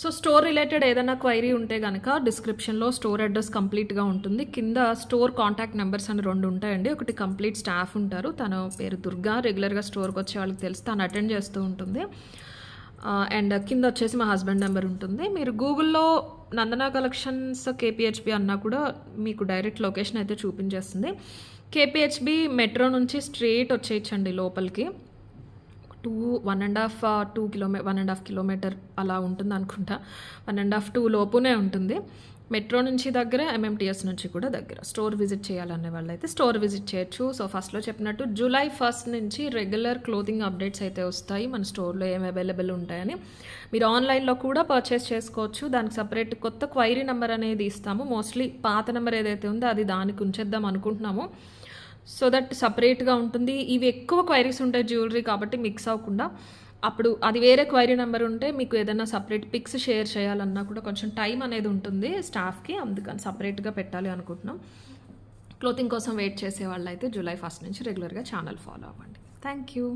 సో స్టోర్ రిలేటెడ్ ఏదైనా క్వైరీ ఉంటే కనుక డిస్క్రిప్షన్లో స్టోర్ అడ్రస్ కంప్లీట్గా ఉంటుంది కింద స్టోర్ కాంటాక్ట్ నెంబర్స్ అని రెండు ఉంటాయండి ఒకటి కంప్లీట్ స్టాఫ్ ఉంటారు తన పేరు దుర్గా రెగ్యులర్గా స్టోర్కి వచ్చే వాళ్ళకి తెలుసు తను అటెండ్ చేస్తూ ఉంటుంది అండ్ uh, కింద వచ్చేసి మా హస్బెండ్ నెంబర్ ఉంటుంది మీరు గూగుల్లో నందన కలెక్షన్స్ కేపిహెచ్పి అన్నా కూడా మీకు డైరెక్ట్ లొకేషన్ అయితే చూపించేస్తుంది కేపీహెచ్బి మెట్రో నుంచి స్ట్రేట్ వచ్చేయచ్చండి లోపలికి two one and half two kilo one and half kilometre అలా ఉంటుంది అనుకుంటా వన్ అండ్ హాఫ్ టూ లోపునే ఉంటుంది మెట్రో నుంచి దగ్గర ఎంఎంటీఎస్ నుంచి కూడా దగ్గర స్టోర్ విజిట్ చేయాలనే వాళ్ళు అయితే స్టోర్ విజిట్ చేయొచ్చు సో ఫస్ట్లో చెప్పినట్టు జూలై ఫస్ట్ నుంచి రెగ్యులర్ క్లోతింగ్ అప్డేట్స్ అయితే వస్తాయి మన స్టోర్లో ఏమి అవైలబుల్ ఉంటాయని మీరు ఆన్లైన్లో కూడా పర్చేస్ చేసుకోవచ్చు దానికి సపరేట్ కొత్త క్వైరీ నెంబర్ అనేది ఇస్తాము మోస్ట్లీ పాత నెంబర్ ఏదైతే ఉందో అది దానికి ఉంచేద్దాం అనుకుంటున్నాము సో దట్ సపరేట్గా ఉంటుంది ఇవి ఎక్కువ క్వైరీస్ ఉంటాయి జ్యువెలరీ కాబట్టి మిక్స్ అవ్వకుండా అప్పుడు అది వేరే క్వైరీ నెంబర్ ఉంటే మీకు ఏదైనా సపరేట్ పిక్స్ షేర్ చేయాలన్నా కూడా కొంచెం టైం అనేది ఉంటుంది స్టాఫ్కి అందుకని సపరేట్గా పెట్టాలి అనుకుంటున్నాం క్లోతింగ్ కోసం వెయిట్ చేసే వాళ్ళు అయితే జూలై ఫస్ట్ నుంచి రెగ్యులర్గా ఛానల్ ఫాలో అవ్వండి థ్యాంక్ యూ